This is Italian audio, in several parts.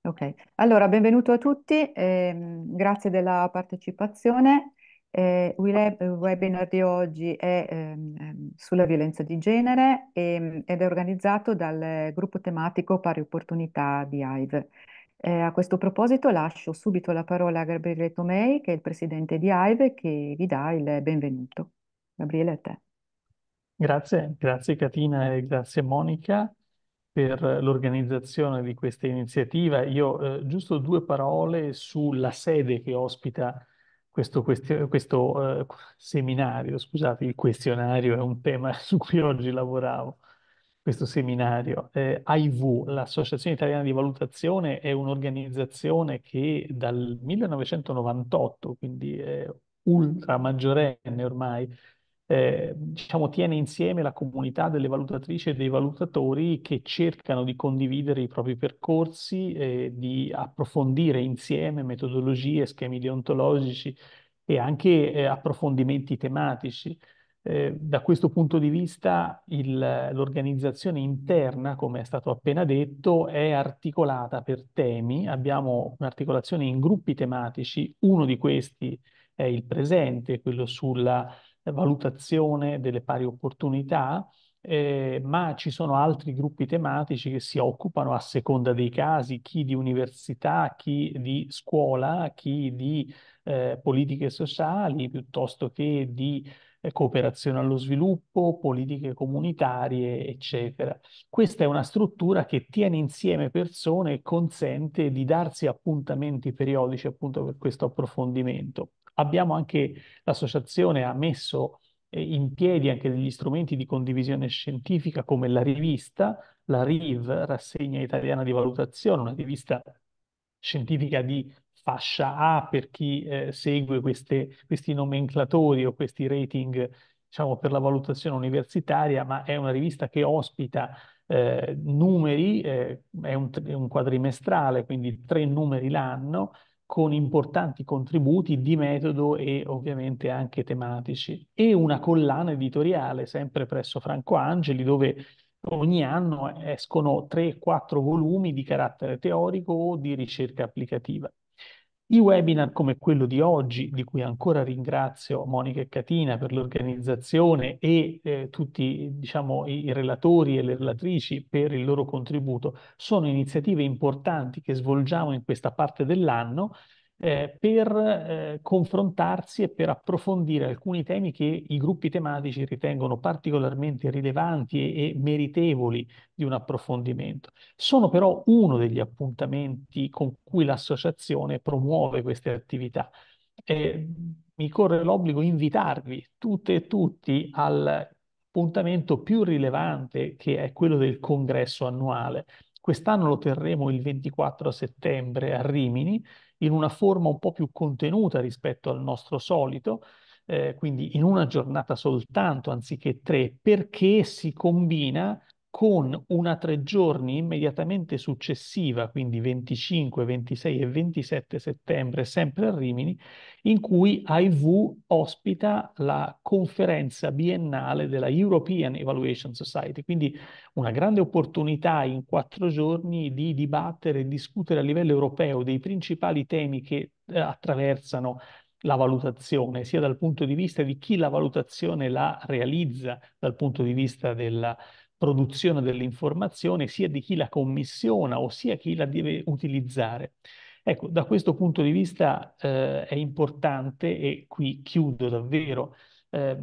Ok, allora benvenuto a tutti, ehm, grazie della partecipazione. Eh, il webinar di oggi è ehm, ehm, sulla violenza di genere ehm, ed è organizzato dal gruppo tematico Pari Opportunità di AIVE. Eh, a questo proposito lascio subito la parola a Gabriele Tomei, che è il presidente di AIVE, che vi dà il benvenuto. Gabriele, a te. Grazie, grazie Catina e grazie Monica per l'organizzazione di questa iniziativa. Io eh, giusto due parole sulla sede che ospita questo, question- questo eh, seminario, scusate, il questionario è un tema su cui oggi lavoravo, questo seminario. Eh, AIV, l'Associazione Italiana di Valutazione, è un'organizzazione che dal 1998, quindi ultra maggiorenne ormai, eh, diciamo, tiene insieme la comunità delle valutatrici e dei valutatori che cercano di condividere i propri percorsi, eh, di approfondire insieme metodologie, schemi deontologici e anche eh, approfondimenti tematici. Eh, da questo punto di vista l'organizzazione interna, come è stato appena detto, è articolata per temi. Abbiamo un'articolazione in gruppi tematici, uno di questi è il presente, quello sulla valutazione delle pari opportunità, eh, ma ci sono altri gruppi tematici che si occupano a seconda dei casi, chi di università, chi di scuola, chi di eh, politiche sociali, piuttosto che di eh, cooperazione allo sviluppo, politiche comunitarie, eccetera. Questa è una struttura che tiene insieme persone e consente di darsi appuntamenti periodici appunto per questo approfondimento. Abbiamo anche, l'associazione ha messo eh, in piedi anche degli strumenti di condivisione scientifica come la rivista, la RIV, Rassegna Italiana di Valutazione, una rivista scientifica di fascia A per chi eh, segue queste, questi nomenclatori o questi rating diciamo, per la valutazione universitaria, ma è una rivista che ospita eh, numeri, eh, è, un, è un quadrimestrale, quindi tre numeri l'anno, con importanti contributi di metodo e ovviamente anche tematici, e una collana editoriale sempre presso Franco Angeli dove ogni anno escono 3-4 volumi di carattere teorico o di ricerca applicativa. I webinar come quello di oggi, di cui ancora ringrazio Monica e Catina per l'organizzazione e eh, tutti diciamo, i relatori e le relatrici per il loro contributo, sono iniziative importanti che svolgiamo in questa parte dell'anno eh, per eh, confrontarsi e per approfondire alcuni temi che i gruppi tematici ritengono particolarmente rilevanti e, e meritevoli di un approfondimento. Sono però uno degli appuntamenti con cui l'associazione promuove queste attività. Eh, mi corre l'obbligo di invitarvi tutte e tutti all'appuntamento più rilevante che è quello del congresso annuale Quest'anno lo terremo il 24 settembre a Rimini, in una forma un po' più contenuta rispetto al nostro solito, eh, quindi in una giornata soltanto anziché tre, perché si combina con una tre giorni immediatamente successiva, quindi 25, 26 e 27 settembre, sempre a Rimini, in cui AIV ospita la conferenza biennale della European Evaluation Society, quindi una grande opportunità in quattro giorni di dibattere e discutere a livello europeo dei principali temi che eh, attraversano la valutazione, sia dal punto di vista di chi la valutazione la realizza, dal punto di vista della produzione dell'informazione, sia di chi la commissiona, o sia chi la deve utilizzare. Ecco, da questo punto di vista eh, è importante, e qui chiudo davvero, eh,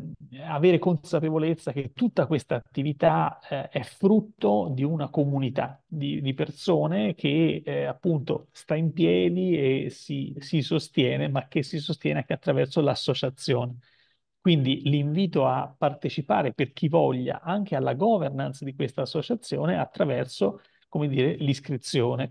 avere consapevolezza che tutta questa attività eh, è frutto di una comunità di, di persone che eh, appunto sta in piedi e si, si sostiene, ma che si sostiene anche attraverso l'associazione. Quindi l'invito a partecipare per chi voglia anche alla governance di questa associazione attraverso, come dire, l'iscrizione.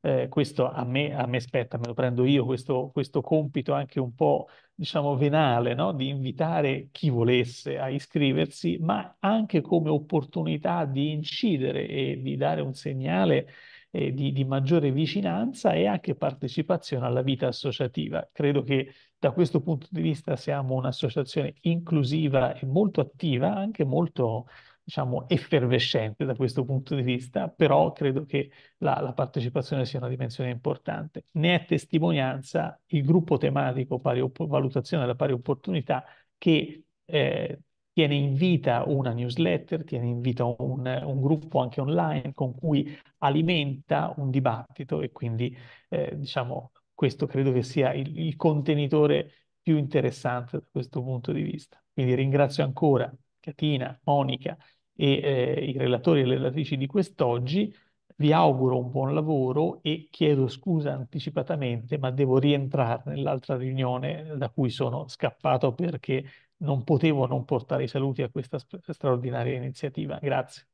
Eh, questo a me, a me, spetta, me lo prendo io, questo, questo compito anche un po', diciamo, venale, no? di invitare chi volesse a iscriversi, ma anche come opportunità di incidere e di dare un segnale eh, di, di, maggiore vicinanza e anche partecipazione alla vita associativa. Credo che da questo punto di vista siamo un'associazione inclusiva e molto attiva, anche molto diciamo, effervescente da questo punto di vista, però credo che la, la partecipazione sia una dimensione importante. Ne è testimonianza il gruppo tematico pari, valutazione della pari opportunità che eh, tiene in vita una newsletter, tiene in vita un, un gruppo anche online con cui alimenta un dibattito e quindi eh, diciamo questo credo che sia il, il contenitore più interessante da questo punto di vista. Quindi ringrazio ancora Catina, Monica e eh, i relatori e le relatrici di quest'oggi. Vi auguro un buon lavoro e chiedo scusa anticipatamente, ma devo rientrare nell'altra riunione da cui sono scappato perché non potevo non portare i saluti a questa straordinaria iniziativa. Grazie.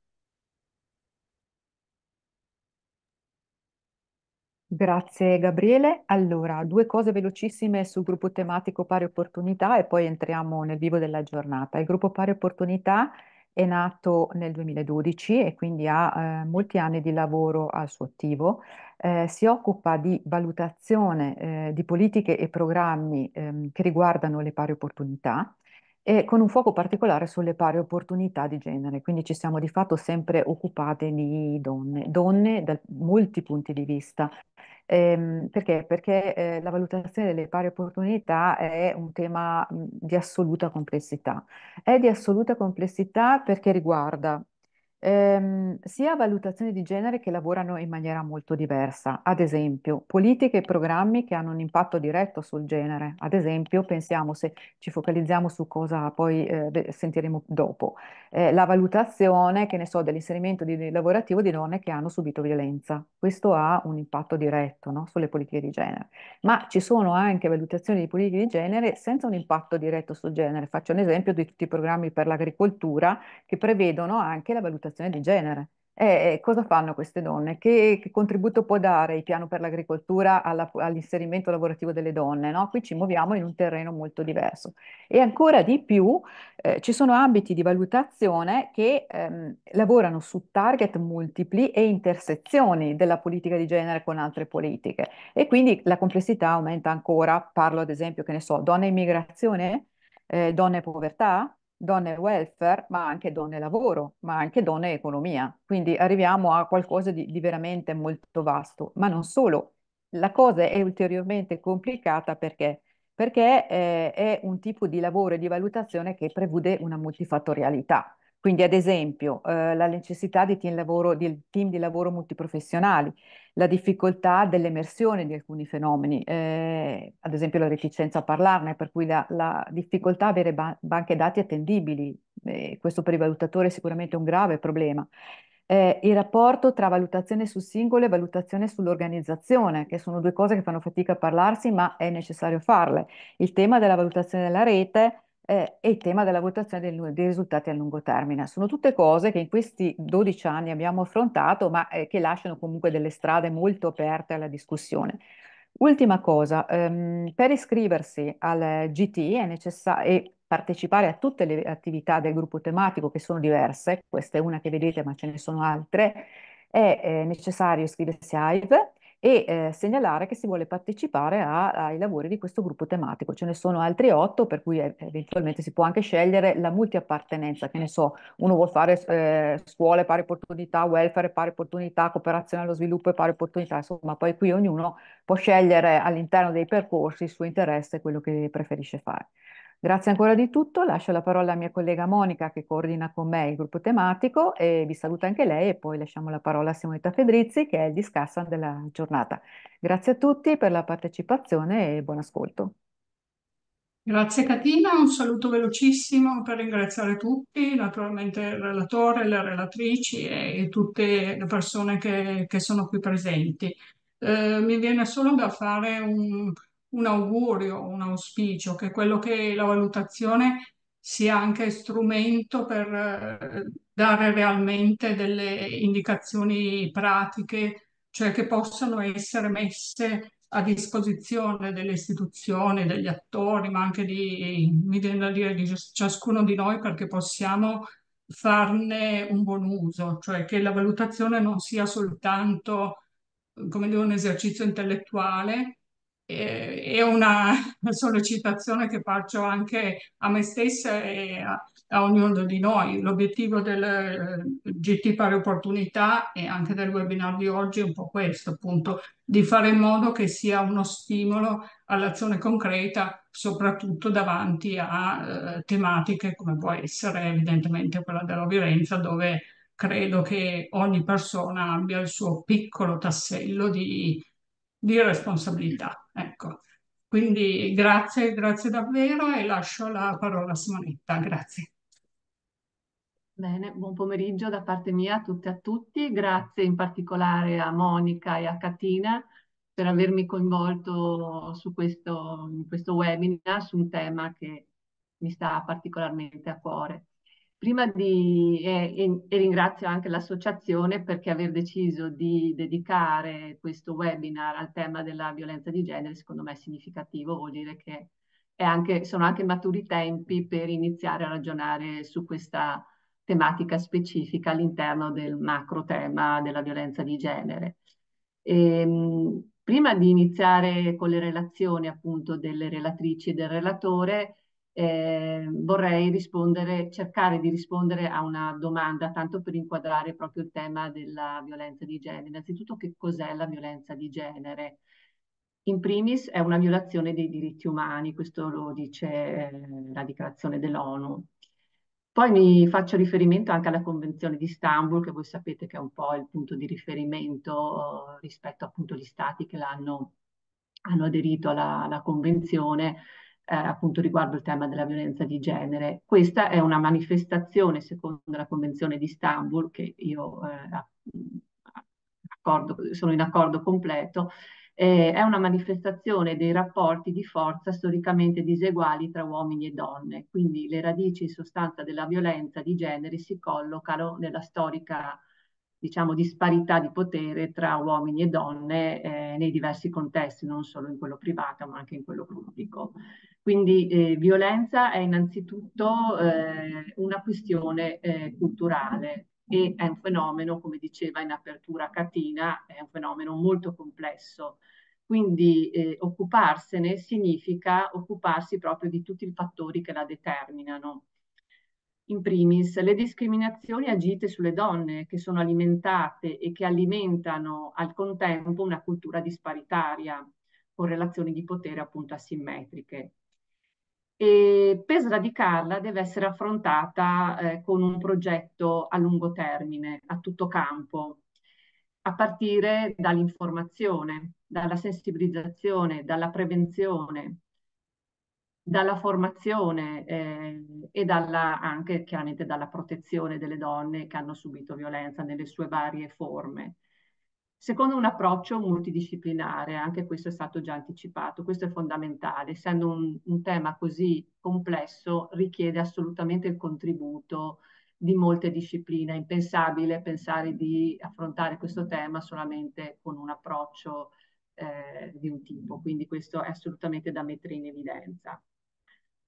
Grazie Gabriele. Allora, due cose velocissime sul gruppo tematico Pari Opportunità e poi entriamo nel vivo della giornata. Il gruppo Pari Opportunità è nato nel 2012 e quindi ha eh, molti anni di lavoro al suo attivo. Eh, si occupa di valutazione eh, di politiche e programmi ehm, che riguardano le pari opportunità e con un fuoco particolare sulle pari opportunità di genere, quindi ci siamo di fatto sempre occupate di donne, donne da molti punti di vista. Ehm, perché? Perché eh, la valutazione delle pari opportunità è un tema mh, mhmm, di assoluta complessità. È di assoluta complessità perché riguarda ehm, sia valutazioni di genere che lavorano in maniera molto diversa, ad esempio politiche e programmi che hanno un impatto diretto sul genere, ad esempio pensiamo se ci focalizziamo su cosa poi eh, sentiremo dopo, eh, la valutazione, che ne so, dell'inserimento di, di lavorativo di donne che hanno subito violenza, questo ha un impatto diretto no? sulle politiche di genere, ma ci sono anche valutazioni di politiche di genere senza un impatto diretto sul genere, faccio un esempio di tutti i programmi per l'agricoltura che prevedono anche la valutazione situazione di genere. E cosa fanno queste donne? Che, che, contributo può dare il piano per l'agricoltura alla, all'inserimento lavorativo delle donne? No? Qui ci muoviamo in un terreno molto diverso. E ancora di più eh, ci sono ambiti di valutazione che ehm, lavorano su target multipli e intersezioni della politica di genere con altre politiche. E quindi la complessità aumenta ancora. Parlo ad esempio, che ne so, donne in migrazione, eh, donne in povertà, donne welfare, ma anche donne lavoro, ma anche donne economia. Quindi arriviamo a qualcosa di, di veramente molto vasto, ma non solo. La cosa è ulteriormente complicata perché, perché eh, è un tipo di lavoro e di valutazione che prevede una multifattorialità. Quindi, ad esempio, eh, la necessità di team, lavoro, di team, di lavoro, multiprofessionali, la difficoltà dell'emersione di alcuni fenomeni, eh, ad esempio la reticenza a parlarne, per cui la, la difficoltà ad avere ba- banche dati attendibili, eh, questo per i valutatori è sicuramente un grave problema. Eh, il rapporto tra valutazione sul singolo e valutazione sull'organizzazione, che sono due cose che fanno fatica a parlarsi, ma è necessario farle. Il tema della valutazione della rete, eh, e il tema della valutazione dei, dei, risultati a lungo termine. Sono tutte cose che in questi 12 anni abbiamo affrontato, ma eh, che lasciano comunque delle strade molto aperte alla discussione. Ultima cosa, ehm, per iscriversi al GT e partecipare a tutte le attività del gruppo tematico che sono diverse, questa è una che vedete ma ce ne sono altre, è, è eh, necessario iscriversi a IVE, e eh, segnalare che si vuole partecipare a, ai lavori di questo gruppo tematico. Ce ne sono altri otto, per cui eh, eventualmente si può anche scegliere la multiappartenenza, che ne so, uno vuole fare eh, scuole, pari opportunità, welfare, pari opportunità, cooperazione allo sviluppo e pari opportunità, insomma, poi qui ognuno può scegliere all'interno dei percorsi il suo interesse e quello che preferisce fare. Grazie ancora di tutto, lascio la parola alla mia collega Monica che coordina con me il gruppo tematico e vi saluta anche lei e poi lasciamo la parola a Simonetta Fedrizzi che è il discussion della giornata. Grazie a tutti per la partecipazione e buon ascolto. Grazie Catina, un saluto velocissimo per ringraziare tutti, naturalmente il relatore, le relatrici e, tutte le persone che, che sono qui presenti. Eh, mi viene solo da fare un, un augurio, un auspicio, che quello che la valutazione sia anche strumento per eh, dare realmente delle indicazioni pratiche, cioè che possano essere messe a disposizione delle istituzioni, degli attori, ma anche di, mi viene da dire, di ciascuno di noi perché possiamo farne un buon uso, cioè che la valutazione non sia soltanto come dire, un esercizio intellettuale, è una sollecitazione che faccio anche a me stessa e a, a ognuno di noi. L'obiettivo del GT Pari Opportunità e anche del webinar di oggi è un po' questo, appunto, di fare in modo che sia uno stimolo all'azione concreta, soprattutto davanti a eh, tematiche come può essere evidentemente quella della violenza, dove credo che ogni persona abbia il suo piccolo tassello di, di responsabilità. Ecco. Quindi grazie, grazie davvero e lascio la parola a Simonetta. Grazie. Bene, buon pomeriggio da parte mia a tutte e a tutti. Grazie in particolare a Monica e a Catina per avermi coinvolto su questo, in questo webinar su un tema che mi sta particolarmente a cuore. Prima di, e, e, e ringrazio anche l'associazione perché aver deciso di dedicare questo webinar al tema della violenza di genere secondo me è significativo, vuol dire che anche, sono anche maturi i tempi per iniziare a ragionare su questa tematica specifica all'interno del macro tema della violenza di genere. E, ehm, prima di iniziare con le relazioni appunto delle relatrici e del relatore, eh, vorrei rispondere, cercare di rispondere a una domanda, tanto per inquadrare proprio il tema della violenza di genere. Innanzitutto, che cos'è la violenza di genere? In primis è una violazione dei diritti umani, questo lo dice eh, la dichiarazione dell'ONU. Poi mi faccio riferimento anche alla Convenzione di Istanbul, che voi sapete che è un po' il punto di riferimento eh, rispetto appunto agli stati che l'hanno aderito alla, alla Convenzione eh, appunto riguardo il tema della violenza di genere. Questa è una manifestazione secondo la Convenzione di Istanbul che io eh, accordo, sono in accordo completo. Eh, è una manifestazione dei rapporti di forza storicamente diseguali tra uomini e donne, quindi le radici in sostanza della violenza di genere si collocano nella storica diciamo, disparità di potere tra uomini e donne eh, nei diversi contesti, non solo in quello privato ma anche in quello pubblico. Quindi eh, violenza è innanzitutto eh, una questione eh, culturale e è un fenomeno, come diceva in apertura Catina, è un fenomeno molto complesso. Quindi eh, occuparsene significa occuparsi proprio di tutti i fattori che la determinano in primis, le discriminazioni agite sulle donne che sono alimentate e che alimentano al contempo una cultura disparitaria con relazioni di potere appunto asimmetriche. E per sradicarla deve essere affrontata eh, con un progetto a lungo termine, a tutto campo, a partire dall'informazione, dalla sensibilizzazione, dalla prevenzione, dalla formazione eh, e dalla, anche chiaramente dalla protezione delle donne che hanno subito violenza nelle sue varie forme. Secondo un approccio multidisciplinare, anche questo è stato già anticipato, questo è fondamentale, essendo un, un tema così complesso richiede assolutamente il contributo di molte discipline, è impensabile pensare di affrontare questo tema solamente con un approccio eh, di un tipo, quindi questo è assolutamente da mettere in evidenza.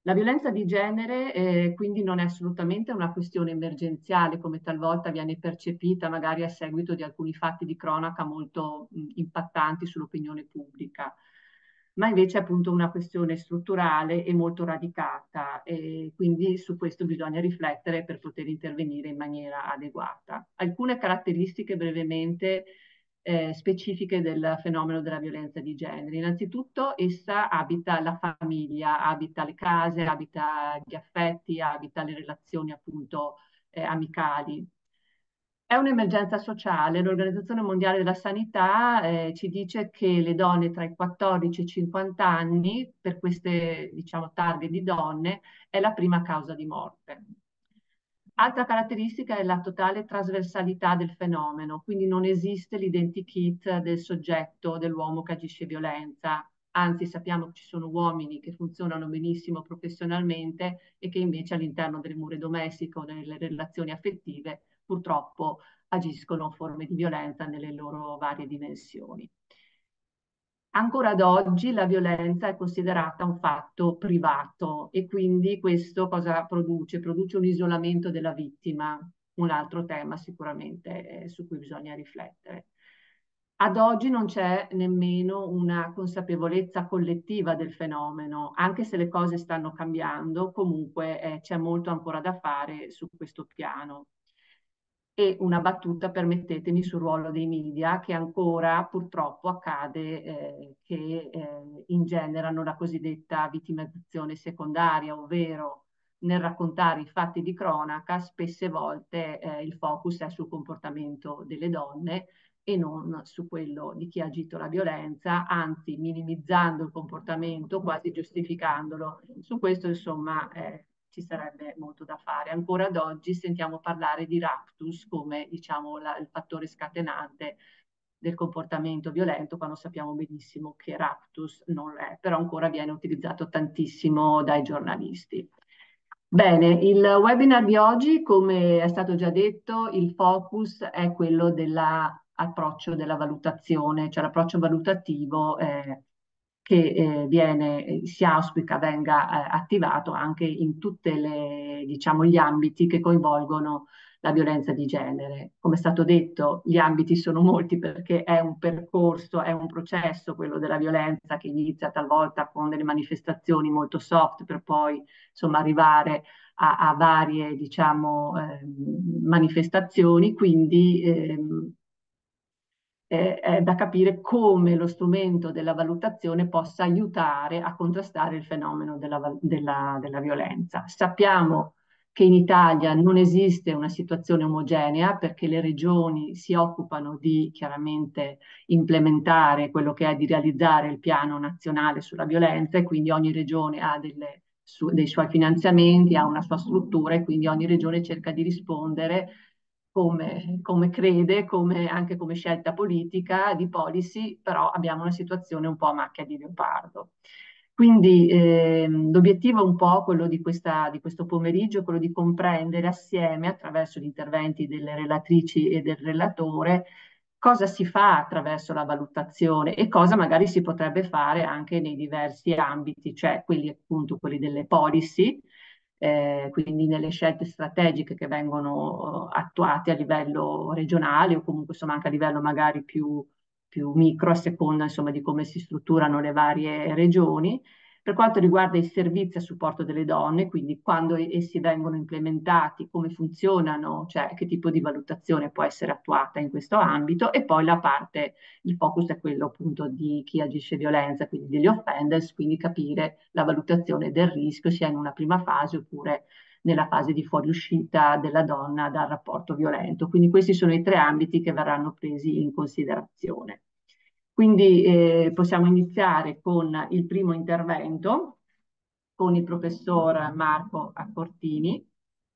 La violenza di genere eh, quindi non è assolutamente una questione emergenziale come talvolta viene percepita magari a seguito di alcuni fatti di cronaca molto mh, impattanti sull'opinione pubblica, ma invece è appunto una questione strutturale e molto radicata e quindi su questo bisogna riflettere per poter intervenire in maniera adeguata. Alcune caratteristiche brevemente eh, specifiche del fenomeno della violenza di genere. Innanzitutto essa abita la famiglia, abita le case, abita gli affetti, abita le relazioni appunto eh, amicali. È un'emergenza sociale. L'Organizzazione Mondiale della Sanità eh, ci dice che le donne tra i 14 e i 50 anni, per queste diciamo, targhe di donne, è la prima causa di morte. Altra caratteristica è la totale trasversalità del fenomeno, quindi non esiste l'identikit del soggetto, dell'uomo che agisce violenza, anzi sappiamo che ci sono uomini che funzionano benissimo professionalmente e che invece all'interno del muro domestico, nelle relazioni affettive, purtroppo agiscono forme di violenza nelle loro varie dimensioni. Ancora ad oggi la violenza è considerata un fatto privato e quindi questo cosa produce? Produce un isolamento della vittima, un altro tema sicuramente eh, su cui bisogna riflettere. Ad oggi non c'è nemmeno una consapevolezza collettiva del fenomeno, anche se le cose stanno cambiando, comunque eh, c'è molto ancora da fare su questo piano. E una battuta, permettetemi, sul ruolo dei media, che ancora purtroppo accade eh, che eh, ingenerano la cosiddetta vittimizzazione secondaria, ovvero nel raccontare i fatti di cronaca, spesse volte eh, il focus è sul comportamento delle donne e non su quello di chi ha agito la violenza, anzi minimizzando il comportamento, quasi giustificandolo. Su questo, insomma, eh, ci sarebbe molto da fare. Ancora ad oggi sentiamo parlare di raptus come diciamo, la, il fattore scatenante del comportamento violento quando sappiamo benissimo che raptus non è, però ancora viene utilizzato tantissimo dai giornalisti. Bene, il webinar di oggi, come è stato già detto, il focus è quello dell'approccio della valutazione, cioè l'approccio valutativo eh, che eh, viene, eh, si auspica venga eh, attivato anche in tutti diciamo, gli ambiti che coinvolgono la violenza di genere. Come è stato detto, gli ambiti sono molti perché è un percorso, è un processo quello della violenza che inizia talvolta con delle manifestazioni molto soft per poi insomma, arrivare a, a varie diciamo, eh, manifestazioni, quindi ehm, eh, è da capire come lo strumento della valutazione possa aiutare a contrastare il fenomeno della, della, della violenza. Sappiamo che in Italia non esiste una situazione omogenea perché le regioni si occupano di chiaramente implementare quello che è di realizzare il piano nazionale sulla violenza e quindi ogni regione ha delle, su, dei suoi finanziamenti, ha una sua struttura e quindi ogni regione cerca di rispondere come, come crede, come, anche come scelta politica di policy, però abbiamo una situazione un po' a macchia di leopardo. Quindi ehm, l'obiettivo è un po' quello di, questa, di, questo pomeriggio, quello di comprendere assieme attraverso gli interventi delle relatrici e del relatore cosa si fa attraverso la valutazione e cosa magari si potrebbe fare anche nei diversi ambiti, cioè quelli appunto quelli delle policy, eh, quindi nelle scelte strategiche che vengono eh, attuate a livello regionale o comunque insomma anche a livello magari più, più micro a seconda insomma di come si strutturano le varie regioni per quanto riguarda i servizi a supporto delle donne, quindi quando essi vengono implementati, come funzionano, cioè che tipo di valutazione può essere attuata in questo ambito e poi la parte, il focus è quello appunto di chi agisce violenza, quindi degli offenders, quindi capire la valutazione del rischio sia in una prima fase oppure nella fase di fuoriuscita della donna dal rapporto violento. Quindi questi sono i tre ambiti che verranno presi in considerazione. Quindi eh, possiamo iniziare con il primo intervento con il professor Marco Accortini,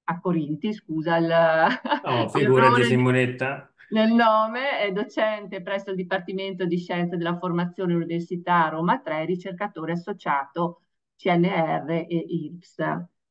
Accorinti, scusa il, oh, di Simonetta. nel nome, è docente presso il Dipartimento di Scienze della Formazione Università Roma 3, ricercatore associato CNR e IRPS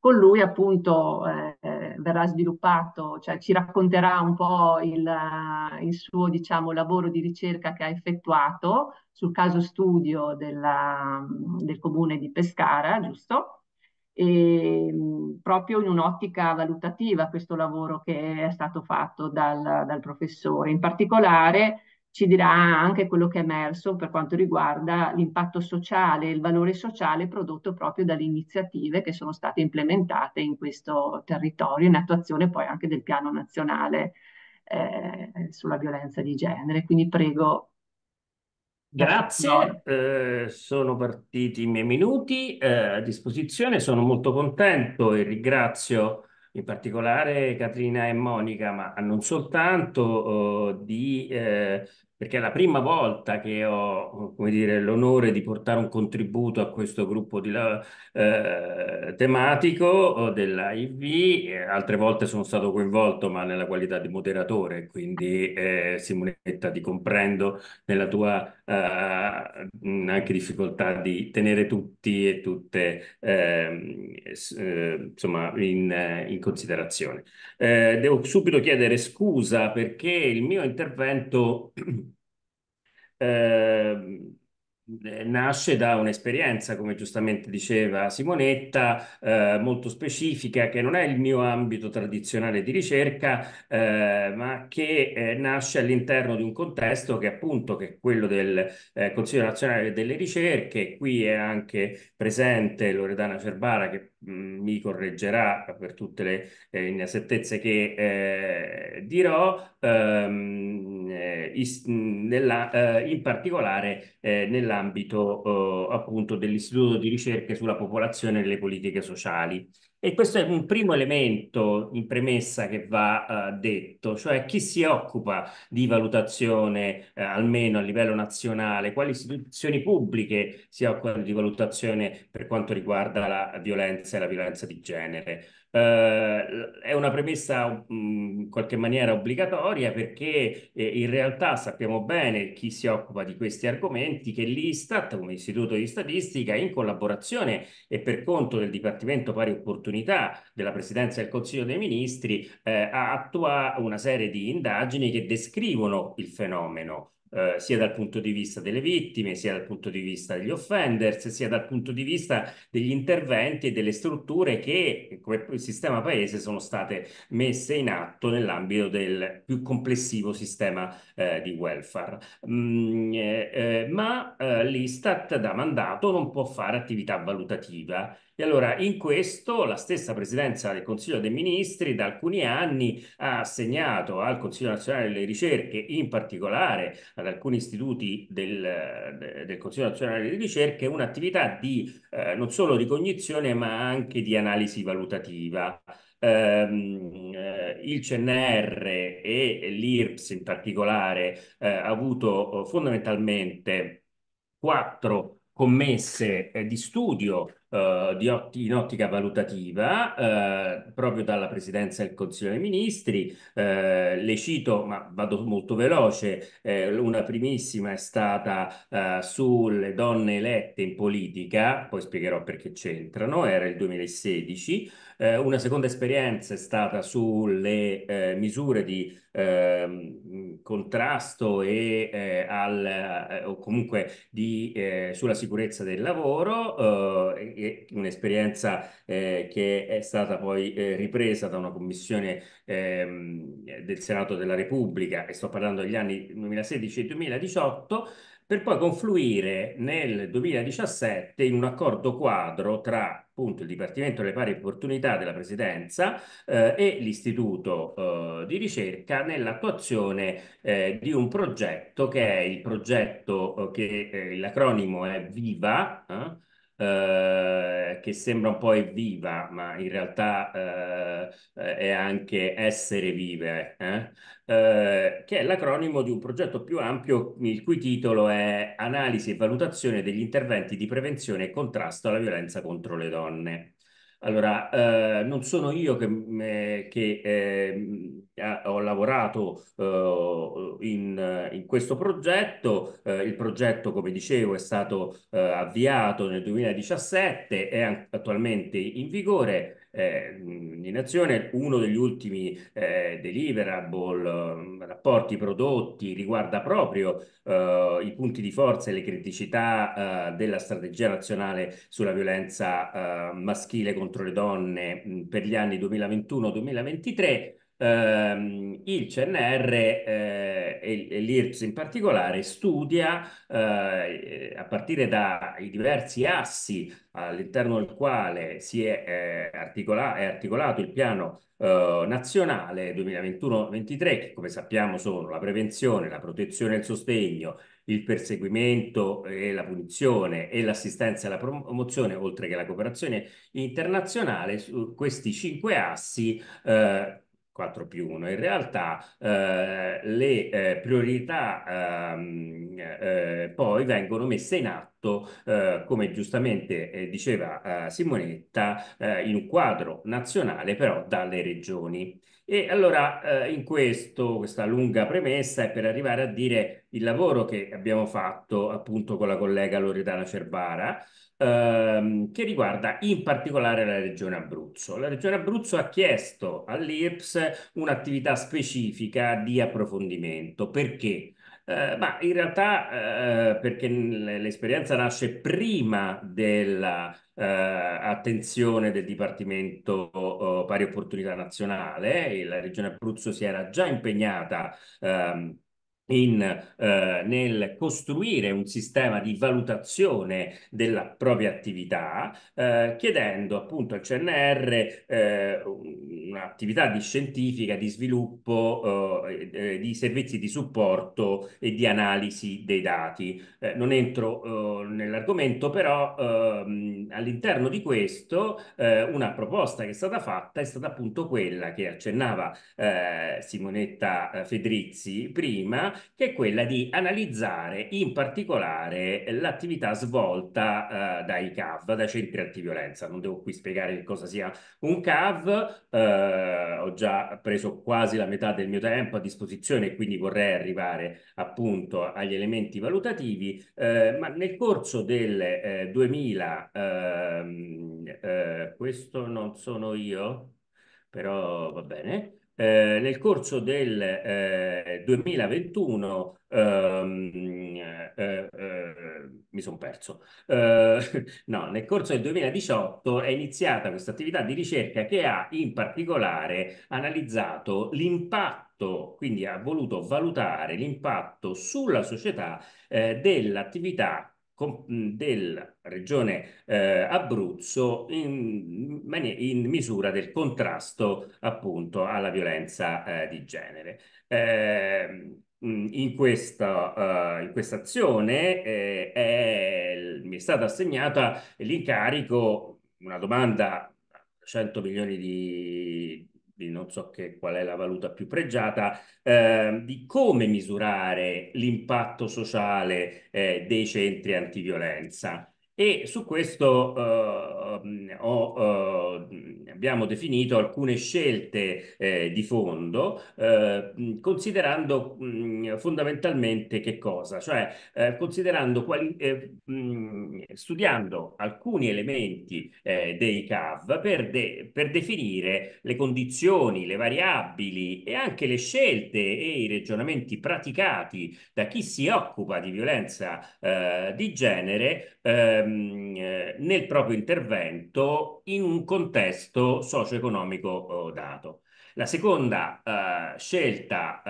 con lui appunto eh, verrà sviluppato, cioè ci racconterà un po' il, eh, il, suo diciamo, lavoro di ricerca che ha effettuato sul caso studio della, mm, del comune di Pescara, giusto? E, mm, proprio in un'ottica valutativa questo lavoro che è stato fatto dal, dal professore. In particolare ci dirà anche quello che è emerso per quanto riguarda l'impatto sociale, il valore sociale prodotto proprio dalle iniziative che sono state implementate in questo territorio, in attuazione poi anche del piano nazionale eh, sulla violenza di genere. Quindi prego. Grazie, eh, sono partiti i miei minuti eh, a disposizione, sono molto contento e ringrazio in particolare Catrina e Monica, ma non soltanto, eh, di eh, perché è la prima volta che ho come dire, l'onore di portare un contributo a questo gruppo di, eh, tematico dell'AIV, eh, altre volte sono stato coinvolto ma nella qualità di moderatore, quindi eh, Simonetta ti comprendo nella tua eh, anche difficoltà di tenere tutti e tutte ehm, eh, insomma, in, eh, in considerazione. Eh, devo subito chiedere scusa perché il mio intervento eh, nasce da un'esperienza, come giustamente diceva Simonetta, eh, molto specifica, che non è il mio ambito tradizionale di ricerca, eh, ma che eh, nasce all'interno di un contesto che appunto che è quello del eh, Consiglio nazionale delle ricerche, qui è anche presente Loredana Cerbara che Mm, mi correggerà per tutte le eh, inesattezze che eh, dirò, ehm, eh, is, nella, eh, in particolare eh, nell'ambito oh, appunto dell'Istituto di Ricerche sulla popolazione e le politiche sociali. E questo è un primo elemento in premessa che va uh, detto, cioè chi si occupa di valutazione, eh, almeno a livello nazionale, quali istituzioni pubbliche si occupano di valutazione per quanto riguarda la violenza e la violenza di genere. Eh, è una premessa mhmm, in qualche maniera obbligatoria perché eh, in realtà sappiamo bene chi si occupa di questi argomenti che l'Istat, come istituto di statistica, in collaborazione e per conto del Dipartimento Pari Opportunità della Presidenza del Consiglio dei Ministri, eh, attua una serie di indagini che descrivono il fenomeno eh, sia dal punto di vista delle vittime, sia dal punto di vista degli offenders, sia dal punto di vista degli interventi e delle strutture che come sistema paese sono state messe in atto nell'ambito del più complessivo sistema eh, di welfare. Mm, eh, eh ma eh, l'Istat da mandato non può fare attività valutativa e allora in questo la stessa presidenza del Consiglio dei Ministri da alcuni anni ha assegnato al Consiglio nazionale delle ricerche, in particolare ad alcuni istituti del, del Consiglio nazionale delle ricerche, un'attività di eh, non solo di cognizione ma anche di analisi valutativa. Ehm, eh, il CNR e l'IRPS in particolare eh, ha avuto oh, fondamentalmente quattro commesse eh, di studio eh, ott- in ottica valutativa, eh, proprio dalla Presidenza del Consiglio dei Ministri. Eh, le cito, ma vado molto veloce, eh, una primissima è stata eh, sulle donne elette in politica, poi spiegherò perché c'entrano, era il 2016. Eh, una seconda esperienza è stata sulle eh, misure di eh, contrasto e eh, al, eh, o comunque di, eh, sulla sicurezza del lavoro, un'esperienza che è stata poi ripresa da una commissione ehm, del Senato della Repubblica, e sto parlando degli anni 2016 e 2018 per poi confluire nel 2017 in un accordo quadro tra appunto il Dipartimento delle Pari Opportunità della Presidenza eh, e l'Istituto eh, di Ricerca nell'attuazione eh, di un progetto che è il progetto eh, che eh, l'acronimo è VIVA, eh, eh, che sembra un po' evviva, ma in realtà eh, è anche essere vive, eh? eh? che è l'acronimo di un progetto più ampio il cui titolo è Analisi e valutazione degli interventi di prevenzione e contrasto alla violenza contro le donne. Allora, eh, non sono io che, eh, che eh, ho lavorato eh, in, in, questo progetto, eh, il progetto come dicevo è stato eh, avviato nel 2017, è attualmente in vigore, eh, in azione. Uno degli ultimi eh, deliverable, mm, rapporti prodotti, riguarda proprio eh, i punti di forza e le criticità eh, della strategia nazionale sulla violenza eh, maschile contro le donne mh, mm, per gli anni 2021-2023 ehm, il CNR eh, e, e l'IRPS in particolare studia eh, a partire dai diversi assi all'interno del quale si è, eh, articola è articolato il piano eh, nazionale 2021-23 che come sappiamo sono la prevenzione, la protezione e il sostegno, il perseguimento e la punizione e l'assistenza e la promozione, oltre che la cooperazione internazionale, su questi cinque assi eh, 4 più 1. In realtà eh, le eh, priorità ehm, eh, poi vengono messe in atto, eh, come giustamente eh, diceva eh, Simonetta, in un quadro nazionale però dalle regioni. E allora in questo, questa lunga premessa è per arrivare a dire il lavoro che abbiamo fatto appunto con la collega Loredana Cervara, ehm, che riguarda in particolare la regione Abruzzo. La regione Abruzzo ha chiesto all'IRPS un'attività specifica di approfondimento. Perché? Eh, ma in realtà eh, perché l'esperienza nasce prima della eh, attenzione del Dipartimento oh, Pari Opportunità Nazionale, la Regione Abruzzo si era già impegnata ehm, in, eh, nel costruire un sistema di valutazione della propria attività, eh, chiedendo appunto al CNR eh, un'attività di scientifica, di sviluppo, eh, di servizi di supporto e di analisi dei dati. Eh, non entro eh, nell'argomento, però ehm, all'interno di questo una proposta che è stata fatta è stata appunto quella che accennava Simonetta Fedrizzi prima, che è quella di analizzare in particolare l'attività svolta eh, dai CAV, dai centri antiviolenza. Non devo qui spiegare che cosa sia un CAV, eh, ho già preso quasi la metà del mio tempo a disposizione, e quindi vorrei arrivare appunto agli elementi valutativi, eh, ma nel corso del 2000, eh, ehm, eh, questo non sono io, però va bene. Eh, nel corso del eh, 2021 ehm, eh, eh mi sono perso. Eh, no, nel corso del 2018 è iniziata questa attività di ricerca che ha in particolare analizzato l'impatto, quindi ha voluto valutare l'impatto sulla società eh, dell'attività della regione eh, Abruzzo in, in, misura del contrasto appunto alla violenza eh, di genere. Ehm, eh, in questa, uh, in questa azione eh, è, mi è stata assegnata l'incarico, una domanda a 100 milioni di, di non so che, qual è la valuta più pregiata, eh, di come misurare l'impatto sociale eh, dei centri antiviolenza. E su questo eh, ho, eh, abbiamo definito alcune scelte eh, di fondo, ehm, considerando mh, mhmm, fondamentalmente che cosa? Cioè, eh, considerando quali, eh, mh, mhmm, studiando alcuni elementi eh, dei CAV per, de per, definire le condizioni, le variabili e anche le scelte e i ragionamenti praticati da chi si occupa di violenza di genere ehm, ehm, eh, nel proprio intervento in un contesto socio-economico eh, dato. La seconda eh, scelta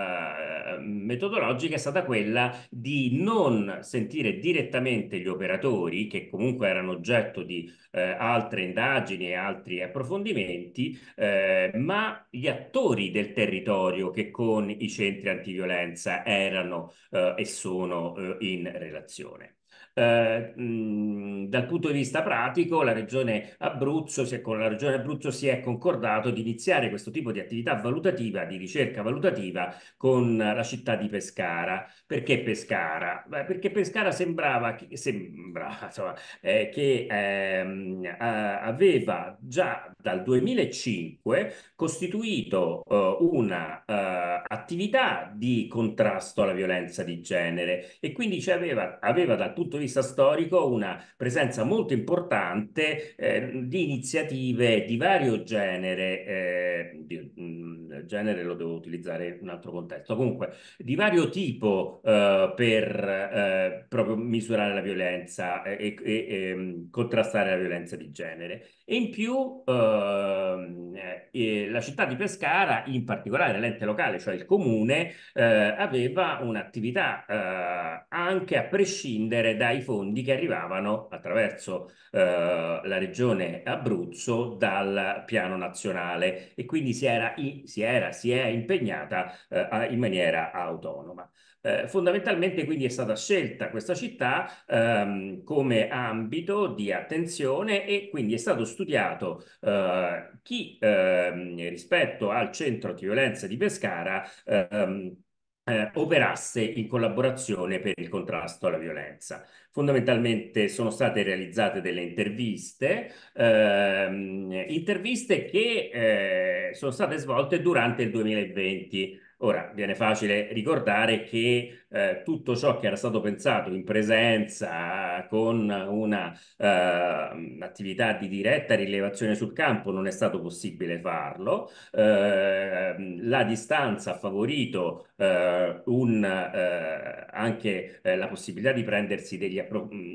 eh, metodologica è stata quella di non sentire direttamente gli operatori, che comunque erano oggetto di eh, altre indagini e altri approfondimenti, eh, ma gli attori del territorio che con i centri antiviolenza erano e sono in relazione. Eh, dal punto di vista pratico la regione Abruzzo, si è, con la regione Abruzzo si è concordato di iniziare questo tipo di attività valutativa, di ricerca valutativa con la città di Pescara. Perché Pescara? Beh, perché Pescara sembrava, che, sembrava insomma, eh, che ehm, aveva già dal 2005 costituito eh, una eh, di contrasto alla violenza di genere e quindi aveva, aveva dal punto di vista vista storico una presenza molto importante eh, di iniziative di vario genere, eh, di, mh, mm, genere lo devo utilizzare in un altro contesto, comunque di vario tipo eh, per eh, proprio misurare la violenza eh, e, e ehm, contrastare la violenza di genere. E in più ehm, eh, la città di Pescara, in particolare l'ente locale, cioè il comune, aveva un'attività anche a prescindere dai ai fondi che arrivavano attraverso eh, la regione Abruzzo dal piano nazionale e quindi si, era, si, era, si è impegnata eh, in maniera autonoma. Eh, fondamentalmente quindi è stata scelta questa città ehm, come ambito di attenzione e quindi è stato studiato eh, chi ehm, rispetto al centro di violenza di Pescara ehm, eh, operasse in collaborazione per il contrasto alla violenza. Fondamentalmente sono state realizzate delle interviste, ehm, interviste che eh, sono state svolte durante il 2020 Ora, viene facile ricordare che eh, tutto ciò che era stato pensato in presenza con un'attività ehm, eh, di diretta rilevazione sul campo non è stato possibile farlo. Eh, la distanza ha favorito eh, un, eh, anche eh, la possibilità di prendersi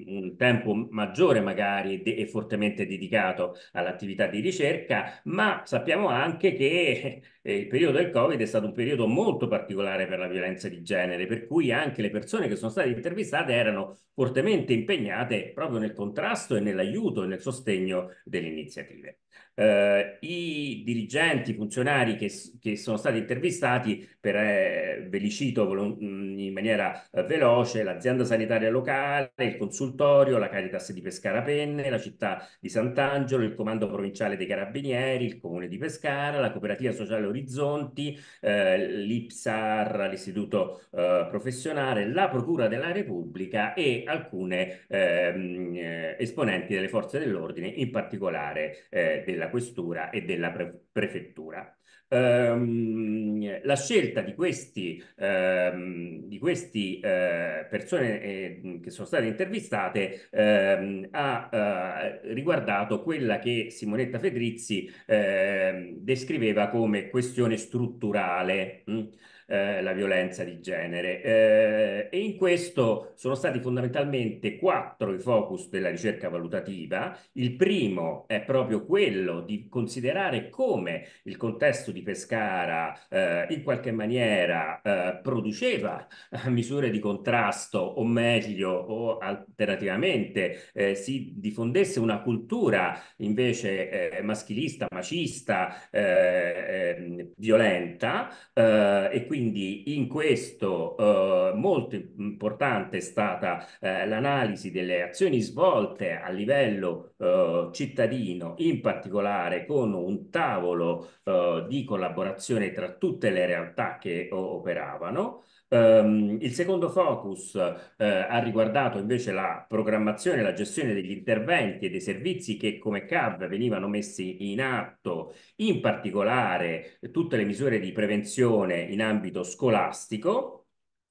un tempo maggiore magari e fortemente dedicato all'attività di ricerca, ma sappiamo anche che eh, il periodo del Covid è stato un periodo molto particolare per la violenza di genere, per cui anche le persone che sono state intervistate erano fortemente impegnate proprio nel contrasto e nell'aiuto e nel sostegno delle iniziative. Eh, I dirigenti, i funzionari che, che, sono stati intervistati, per, eh, ve li cito mm, in maniera eh, veloce, l'azienda sanitaria locale, il consultorio, la Caritas di Pescara Penne, la città di Sant'Angelo, il comando provinciale dei Carabinieri, il comune di Pescara, la cooperativa sociale Orizzonti, eh, l'IPSAR, l'Istituto eh, Professionale, la Procura della Repubblica e alcune ehm, eh, esponenti delle forze dell'ordine, in particolare eh, della Questura e della pre Prefettura ehm, la scelta di questi, ehm, di questi eh, persone eh, che sono state intervistate ehm, ha eh, riguardato quella che Simonetta Fedrizzi ehm, descriveva come questione strutturale. Mh? Mm? Eh, la violenza di genere. Eh, e in questo sono stati fondamentalmente quattro i focus della ricerca valutativa. Il primo è proprio quello di considerare come il contesto di Pescara eh, in qualche maniera produceva misure di contrasto o meglio o alternativamente eh, si diffondesse una cultura invece eh, maschilista, macista, eh, ehm, violenta e quindi quindi in questo eh, molto importante è stata eh, l'analisi delle azioni svolte a livello eh, cittadino, in particolare con un tavolo eh, di collaborazione tra tutte le realtà che operavano. Um, il secondo focus uh, ha riguardato invece la programmazione e la gestione degli interventi e dei servizi che come CAV venivano messi in atto, in particolare tutte le misure di prevenzione in ambito nell'ambito scolastico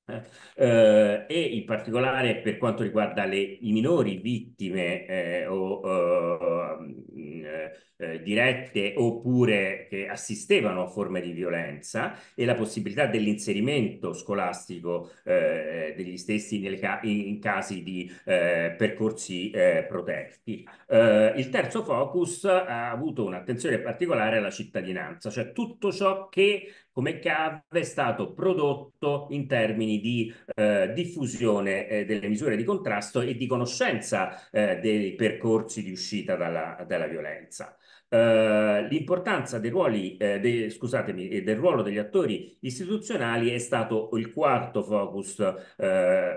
eh, eh, e in particolare per quanto riguarda le, i minori vittime eh, o, eh, mm, eh dirette oppure che assistevano a forme di violenza e la possibilità dell'inserimento scolastico eh, degli stessi ca in, casi di percorsi protetti. il terzo focus ha avuto un'attenzione particolare alla cittadinanza, cioè tutto ciò che come CAV è stato prodotto in termini di eh, diffusione eh, delle misure di contrasto e di conoscenza eh, dei percorsi di uscita dalla, dalla violenza. Uh, l'importanza dei ruoli, eh, de, scusatemi, del ruolo degli attori istituzionali è stato il quarto focus eh,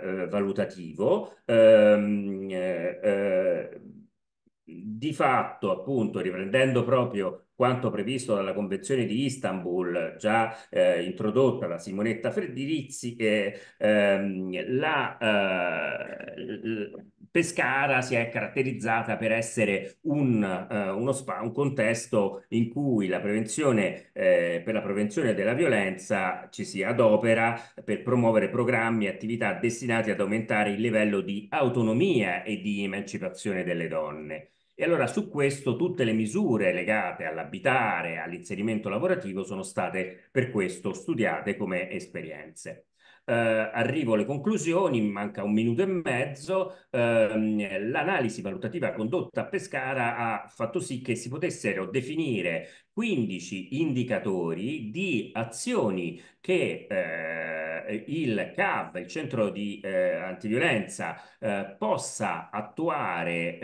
eh valutativo. Um, eh, eh di fatto, appunto, riprendendo proprio quanto previsto dalla Convenzione di Istanbul, già eh, introdotta da Simonetta Freddirizzi, eh, ehm, la, eh, Pescara si è caratterizzata per essere un, eh, uno spa, un contesto in cui la prevenzione, eh, per la prevenzione della violenza ci si adopera per promuovere programmi e attività destinati ad aumentare il livello di autonomia e di emancipazione delle donne. E allora su questo tutte le misure legate all'abitare, all'inserimento lavorativo sono state per questo studiate come esperienze eh, arrivo alle conclusioni, manca un minuto e mezzo, ehm, l'analisi valutativa condotta a Pescara ha fatto sì che si potessero definire 15 indicatori di azioni che eh, il CAV, il centro di eh, antiviolenza, eh, possa attuare,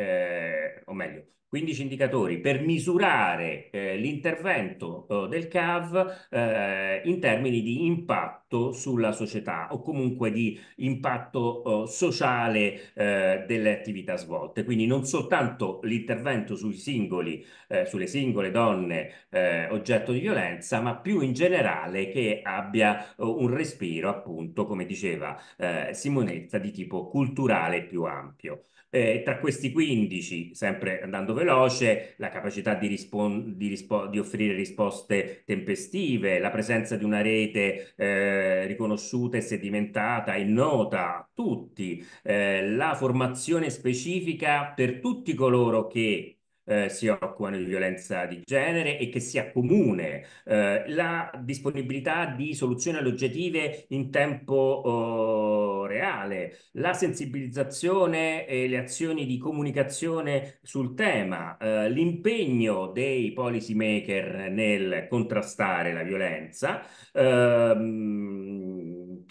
eh, o meglio, 15 indicatori per misurare eh, l'intervento eh, del CAV eh, in termini di impatto sulla società o comunque di impatto eh, sociale eh, delle attività svolte. Quindi non soltanto l'intervento sui singoli, eh, sulle singole donne oggetto di violenza, ma più in generale che abbia un respiro, appunto, come diceva Simonetta, di tipo culturale più ampio. Eh, tra questi 15, sempre andando veloce, la capacità di, rispon- di, rispo- di offrire risposte tempestive, la presenza di una rete eh, riconosciuta e sedimentata e nota a tutti, eh, la formazione specifica per tutti coloro che eh, si occupano di violenza di genere e che sia comune eh, la disponibilità di soluzioni alloggiative in tempo oh, reale, la sensibilizzazione e le azioni di comunicazione sul tema, eh, l'impegno dei policy maker nel contrastare la violenza. Ehm,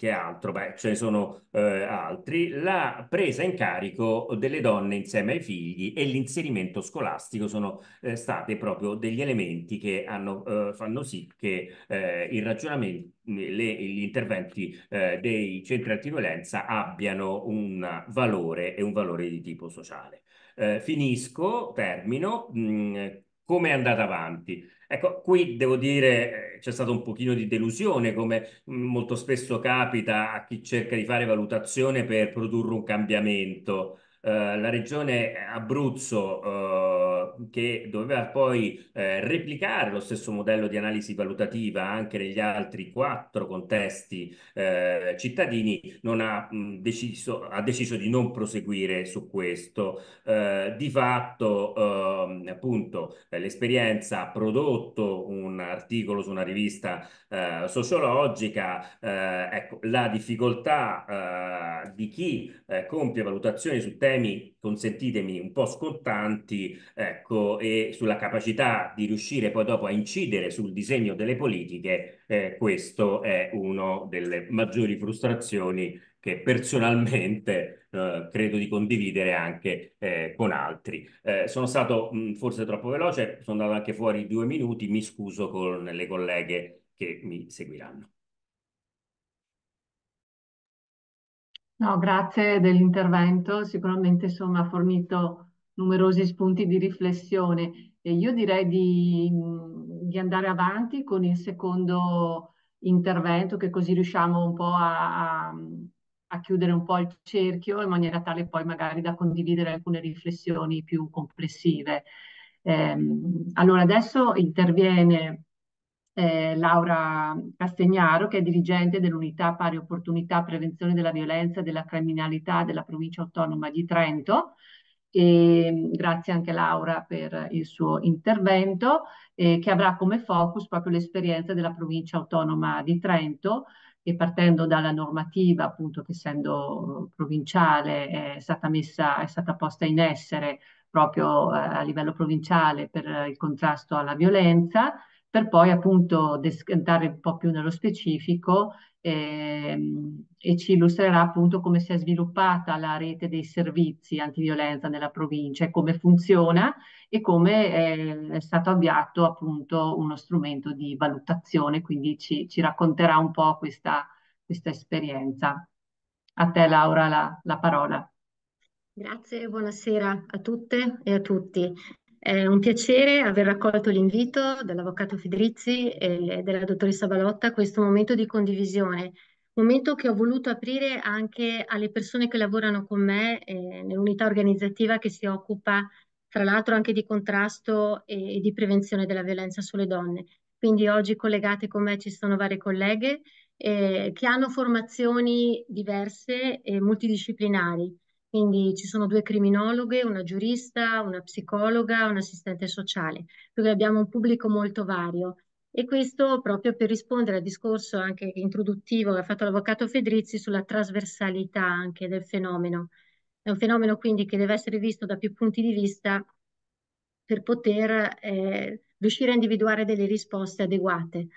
che altro? Beh, ce ne sono eh, altri. La presa in carico delle donne insieme ai figli e l'inserimento scolastico sono eh, stati proprio degli elementi che hanno, eh, fanno sì che eh, il ragionamento, le, gli interventi eh, dei centri antiviolenza abbiano un valore e un valore di tipo sociale. Eh, finisco, termino, mh, mm, come è andata avanti? Ecco, qui devo dire eh, c'è stato un pochino di delusione, come mm, molto spesso capita a chi cerca di fare valutazione per produrre un cambiamento. Eh, la regione Abruzzo eh, che doveva poi eh, replicare lo stesso modello di analisi valutativa anche negli altri quattro contesti eh, cittadini, ha, mh, deciso, ha, deciso, di non proseguire su questo. Eh, di fatto, ehm, appunto, l'esperienza ha prodotto un articolo su una rivista eh, sociologica, eh, ecco, la difficoltà di chi compie valutazioni su temi, consentitemi, un po' scontanti, ecco, e sulla capacità di riuscire poi dopo a incidere sul disegno delle politiche, eh, questo è una delle maggiori frustrazioni che personalmente eh, credo di condividere anche eh, con altri. Eh, sono stato mh, mm, forse troppo veloce, sono andato anche fuori due minuti, mi scuso con le colleghe che mi seguiranno. No, grazie dell'intervento, sicuramente insomma ha fornito numerosi spunti di riflessione e io direi di, di andare avanti con il secondo intervento che così riusciamo un po' a, a, a, chiudere un po' il cerchio in maniera tale poi magari da condividere alcune riflessioni più complessive. Eh, allora adesso interviene eh, Laura Castegnaro che è dirigente dell'unità pari opportunità prevenzione della violenza e della criminalità della provincia autonoma di Trento e ehm, grazie anche a Laura per il suo intervento eh, che avrà come focus proprio l'esperienza della provincia autonoma di Trento e partendo dalla normativa appunto che essendo provinciale è stata messa, è stata posta in essere proprio eh, a livello provinciale per il contrasto alla violenza per poi appunto andare un po' più nello specifico ehm, e ci illustrerà appunto come si è sviluppata la rete dei servizi antiviolenza nella provincia e come funziona e come è, è stato avviato appunto uno strumento di valutazione, quindi ci, ci racconterà un po' questa, questa, esperienza. A te Laura la, la parola. Grazie, buonasera a tutte e a tutti. È un piacere aver raccolto l'invito dell'avvocato Fidrizzi e della dottoressa Balotta a questo momento di condivisione, momento che ho voluto aprire anche alle persone che lavorano con me eh, nell'unità organizzativa che si occupa tra l'altro anche di contrasto e, e di prevenzione della violenza sulle donne. Quindi oggi collegate con me ci sono varie colleghe eh, che hanno formazioni diverse e multidisciplinari. Quindi ci sono due criminologhe, una giurista, una psicologa, un assistente sociale, Quindi abbiamo un pubblico molto vario. E questo proprio per rispondere al discorso anche introduttivo che ha fatto l'avvocato Fedrizzi sulla trasversalità anche del fenomeno. È un fenomeno quindi che deve essere visto da più punti di vista per poter eh, riuscire a individuare delle risposte adeguate.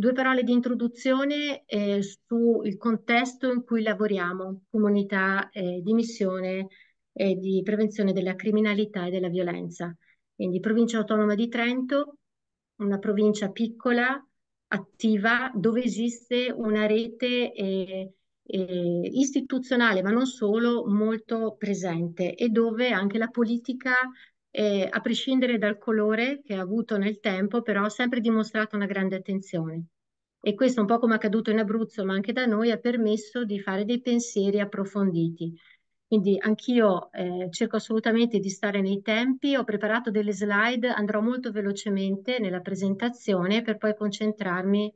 Due parole di introduzione eh, sul contesto in cui lavoriamo, comunità eh, di missione e di prevenzione della criminalità e della violenza. Quindi provincia autonoma di Trento, una provincia piccola, attiva, dove esiste una rete eh, eh istituzionale, ma non solo, molto presente e dove anche la politica eh, a prescindere dal colore che ha avuto nel tempo, però ha sempre dimostrato una grande attenzione. E questo, un po' come accaduto in Abruzzo, ma anche da noi, ha permesso di fare dei pensieri approfonditi. Quindi anch'io eh, cerco assolutamente di stare nei tempi, ho preparato delle slide, andrò molto velocemente nella presentazione per poi concentrarmi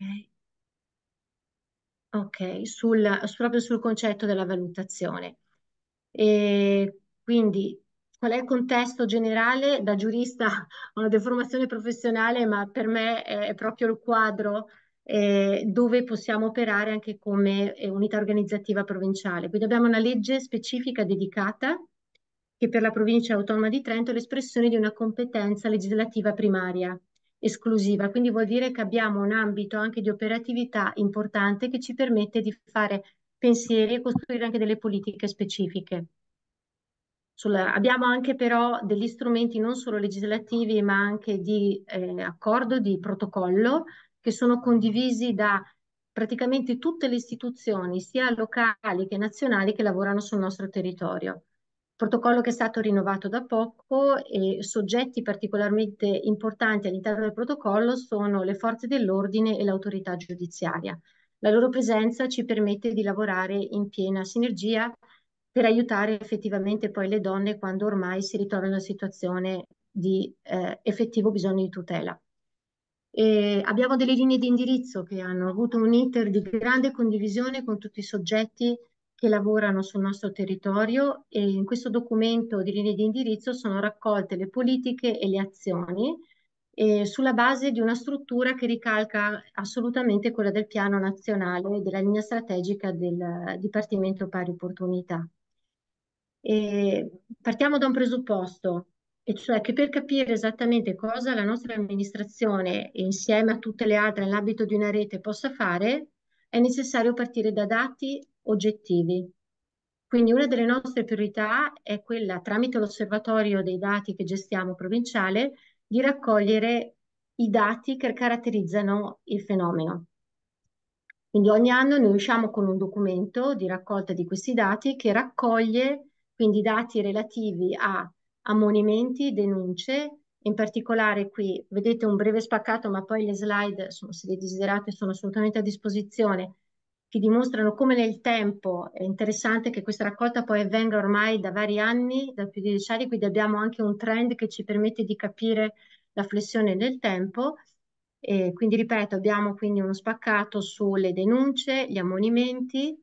okay. Okay, sul, proprio sul concetto della valutazione. E quindi qual è il contesto generale? Da giurista ho una deformazione professionale, ma per me è proprio il quadro eh, dove possiamo operare anche come eh, unità organizzativa provinciale. Quindi abbiamo una legge specifica dedicata che per la provincia autonoma di Trento è l'espressione di una competenza legislativa primaria esclusiva, quindi vuol dire che abbiamo un ambito anche di operatività importante che ci permette di fare pensieri e costruire anche delle politiche specifiche. Sulla, abbiamo anche però degli strumenti non solo legislativi ma anche di eh, accordo, di protocollo che sono condivisi da praticamente tutte le istituzioni, sia locali che nazionali, che lavorano sul nostro territorio. Protocollo che è stato rinnovato da poco e soggetti particolarmente importanti all'interno del protocollo sono le forze dell'ordine e l'autorità giudiziaria. La loro presenza ci permette di lavorare in piena sinergia per aiutare effettivamente poi le donne quando ormai si ritrovano in una situazione di eh, effettivo bisogno di tutela. E abbiamo delle linee di indirizzo che hanno avuto un iter di grande condivisione con tutti i soggetti che lavorano sul nostro territorio e in questo documento di linee di indirizzo sono raccolte le politiche e le azioni eh, sulla base di una struttura che ricalca assolutamente quella del piano nazionale e della linea strategica del eh, Dipartimento Pari Opportunità. E partiamo da un presupposto, e cioè che per capire esattamente cosa la nostra amministrazione insieme a tutte le altre nell'ambito di una rete possa fare, è necessario partire da dati oggettivi. Quindi una delle nostre priorità è quella, tramite l'osservatorio dei dati che gestiamo provinciale, di raccogliere i dati che caratterizzano il fenomeno. Quindi ogni anno noi usciamo con un documento di raccolta di questi dati che raccoglie quindi dati relativi a ammonimenti, denunce, in particolare qui vedete un breve spaccato, ma poi le slide, sono, se le desiderate, sono assolutamente a disposizione, che dimostrano come nel tempo è interessante che questa raccolta poi avvenga ormai da vari anni, da più di dieci anni, quindi abbiamo anche un trend che ci permette di capire la flessione nel tempo. E quindi ripeto, abbiamo quindi uno spaccato sulle denunce, gli ammonimenti,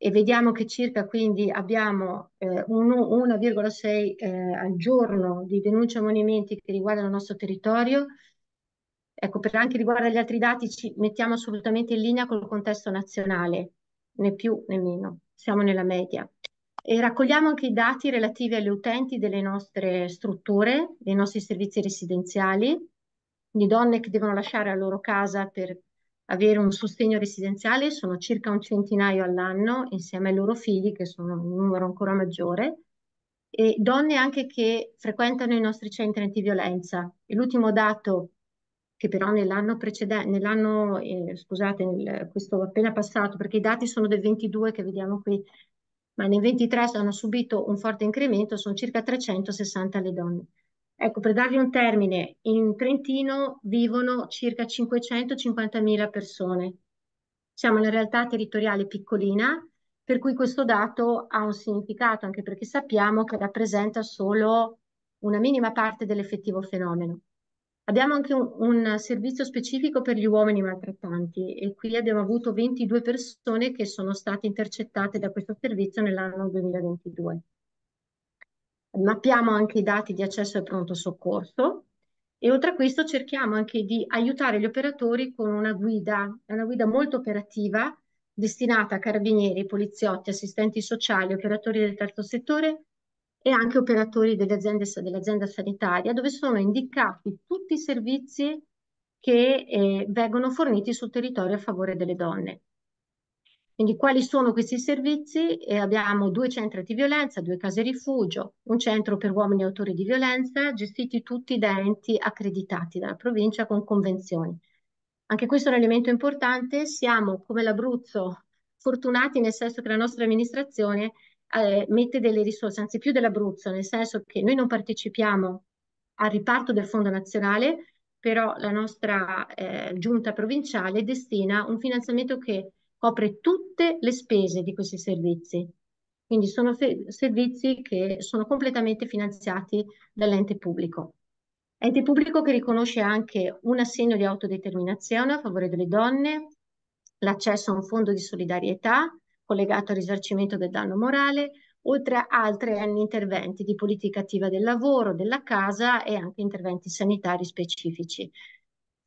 e vediamo che circa quindi abbiamo eh, 1,6 eh, al giorno di denunce e monumenti che riguardano il nostro territorio. Ecco, per anche riguardo agli altri dati ci mettiamo assolutamente in linea col contesto nazionale, né più né meno, siamo nella media. E raccogliamo anche i dati relativi agli utenti delle nostre strutture, dei nostri servizi residenziali, di donne che devono lasciare la loro casa per avere un sostegno residenziale, sono circa un centinaio all'anno insieme ai loro figli che sono un numero ancora maggiore, e donne anche che frequentano i nostri centri antiviolenza. E l'ultimo dato che però nell'anno precedente, nell'anno, eh, scusate, nel, questo appena passato, perché i dati sono del 22 che vediamo qui, ma nel 23 hanno subito un forte incremento, sono circa 360 le donne. Ecco, per darvi un termine, in Trentino vivono circa 550.000 persone. Siamo una realtà territoriale piccolina, per cui questo dato ha un significato, anche perché sappiamo che rappresenta solo una minima parte dell'effettivo fenomeno. Abbiamo anche un, un, servizio specifico per gli uomini maltrattanti e qui abbiamo avuto 22 persone che sono state intercettate da questo servizio nell'anno 2022 mappiamo anche i dati di accesso al pronto soccorso e oltre a questo cerchiamo anche di aiutare gli operatori con una guida, una guida molto operativa destinata a carabinieri, poliziotti, assistenti sociali, operatori del terzo settore e anche operatori dell'azienda dell sanitaria, dove sono indicati tutti i servizi che eh, vengono forniti sul territorio a favore delle donne. Quindi quali sono questi servizi? Eh, abbiamo due centri di violenza, due case rifugio, un centro per uomini autori di violenza, gestiti tutti da enti accreditati dalla provincia con convenzioni. Anche questo è un elemento importante, siamo come l'Abruzzo fortunati nel senso che la nostra amministrazione eh, mette delle risorse, anzi più dell'Abruzzo, nel senso che noi non partecipiamo al riparto del Fondo Nazionale, però la nostra eh, giunta provinciale destina un finanziamento che copre tutte le spese di questi servizi. Quindi sono servizi che sono completamente finanziati dall'ente pubblico. Ente pubblico che riconosce anche un assegno di autodeterminazione a favore delle donne, l'accesso a un fondo di solidarietà collegato al risarcimento del danno morale, oltre a altri interventi di politica attiva del lavoro, della casa e anche interventi sanitari specifici.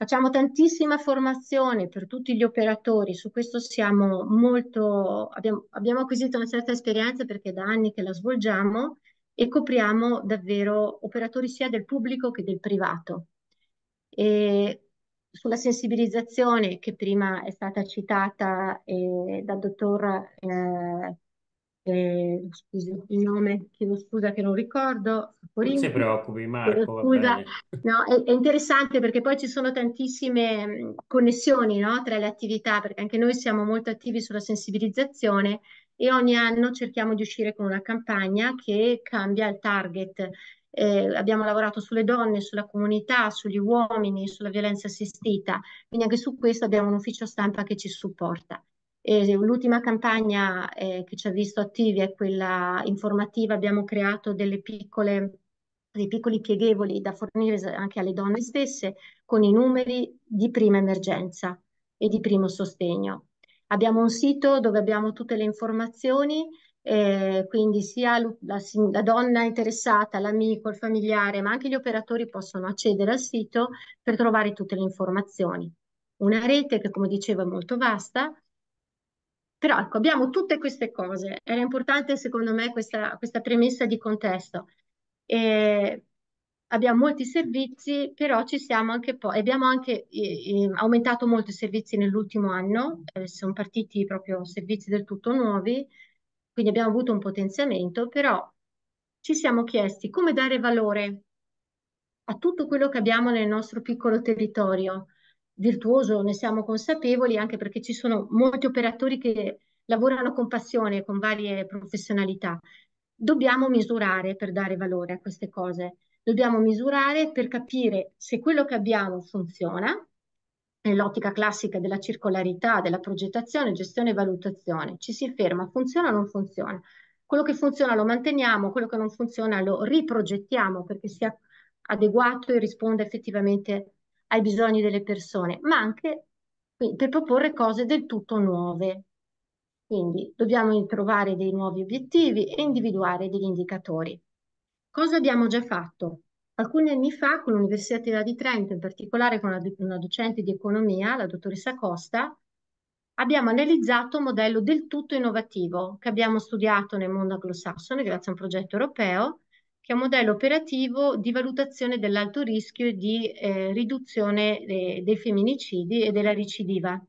Facciamo tantissima formazione per tutti gli operatori, su questo siamo molto, abbiamo, abbiamo acquisito una certa esperienza perché da anni che la svolgiamo e copriamo davvero operatori sia del pubblico che del privato. E sulla sensibilizzazione che prima è stata citata eh, dal dottor eh, eh, scusi, il nome, chiedo scusa che non ricordo, Non si preoccupi, Marco, va scusa. bene. No, è, è, interessante perché poi ci sono tantissime mm, connessioni, no, tra le attività, perché anche noi siamo molto attivi sulla sensibilizzazione e ogni anno cerchiamo di uscire con una campagna che cambia il target. Eh, abbiamo lavorato sulle donne, sulla comunità, sugli uomini, sulla violenza assistita, quindi anche su questo abbiamo un ufficio stampa che ci supporta. E l'ultima campagna eh, che ci ha visto attivi è quella informativa, abbiamo creato piccole, dei piccoli pieghevoli da fornire anche alle donne stesse con i numeri di prima emergenza e di primo sostegno. Abbiamo un sito dove abbiamo tutte le informazioni, eh, quindi sia la, la donna interessata, l'amico, il familiare, ma anche gli operatori possono accedere al sito per trovare tutte le informazioni. Una rete che, come dicevo, è molto vasta, però ecco, abbiamo tutte queste cose. Era importante secondo me questa, questa premessa di contesto. E abbiamo molti servizi, però ci siamo anche poi, abbiamo anche eh, aumentato molto i servizi nell'ultimo anno, eh, sono partiti proprio servizi del tutto nuovi, quindi abbiamo avuto un potenziamento, però ci siamo chiesti come dare valore a tutto quello che abbiamo nel nostro piccolo territorio virtuoso, ne siamo consapevoli anche perché ci sono molti operatori che lavorano con passione, con varie professionalità. Dobbiamo misurare per dare valore a queste cose, dobbiamo misurare per capire se quello che abbiamo funziona, nell'ottica classica della circolarità, della progettazione, gestione e valutazione. Ci si ferma, funziona o non funziona. Quello che funziona lo manteniamo, quello che non funziona lo riprogettiamo perché sia adeguato e risponda effettivamente ai bisogni delle persone, ma anche per proporre cose del tutto nuove. Quindi dobbiamo trovare dei nuovi obiettivi e individuare degli indicatori. Cosa abbiamo già fatto? Alcuni anni fa con l'Università di Trento, in particolare con una docente di economia, la dottoressa Costa, abbiamo analizzato un modello del tutto innovativo che abbiamo studiato nel mondo anglosassone grazie a un progetto europeo che è un modello operativo di valutazione dell'alto rischio e di eh, riduzione eh, dei femminicidi e della recidiva.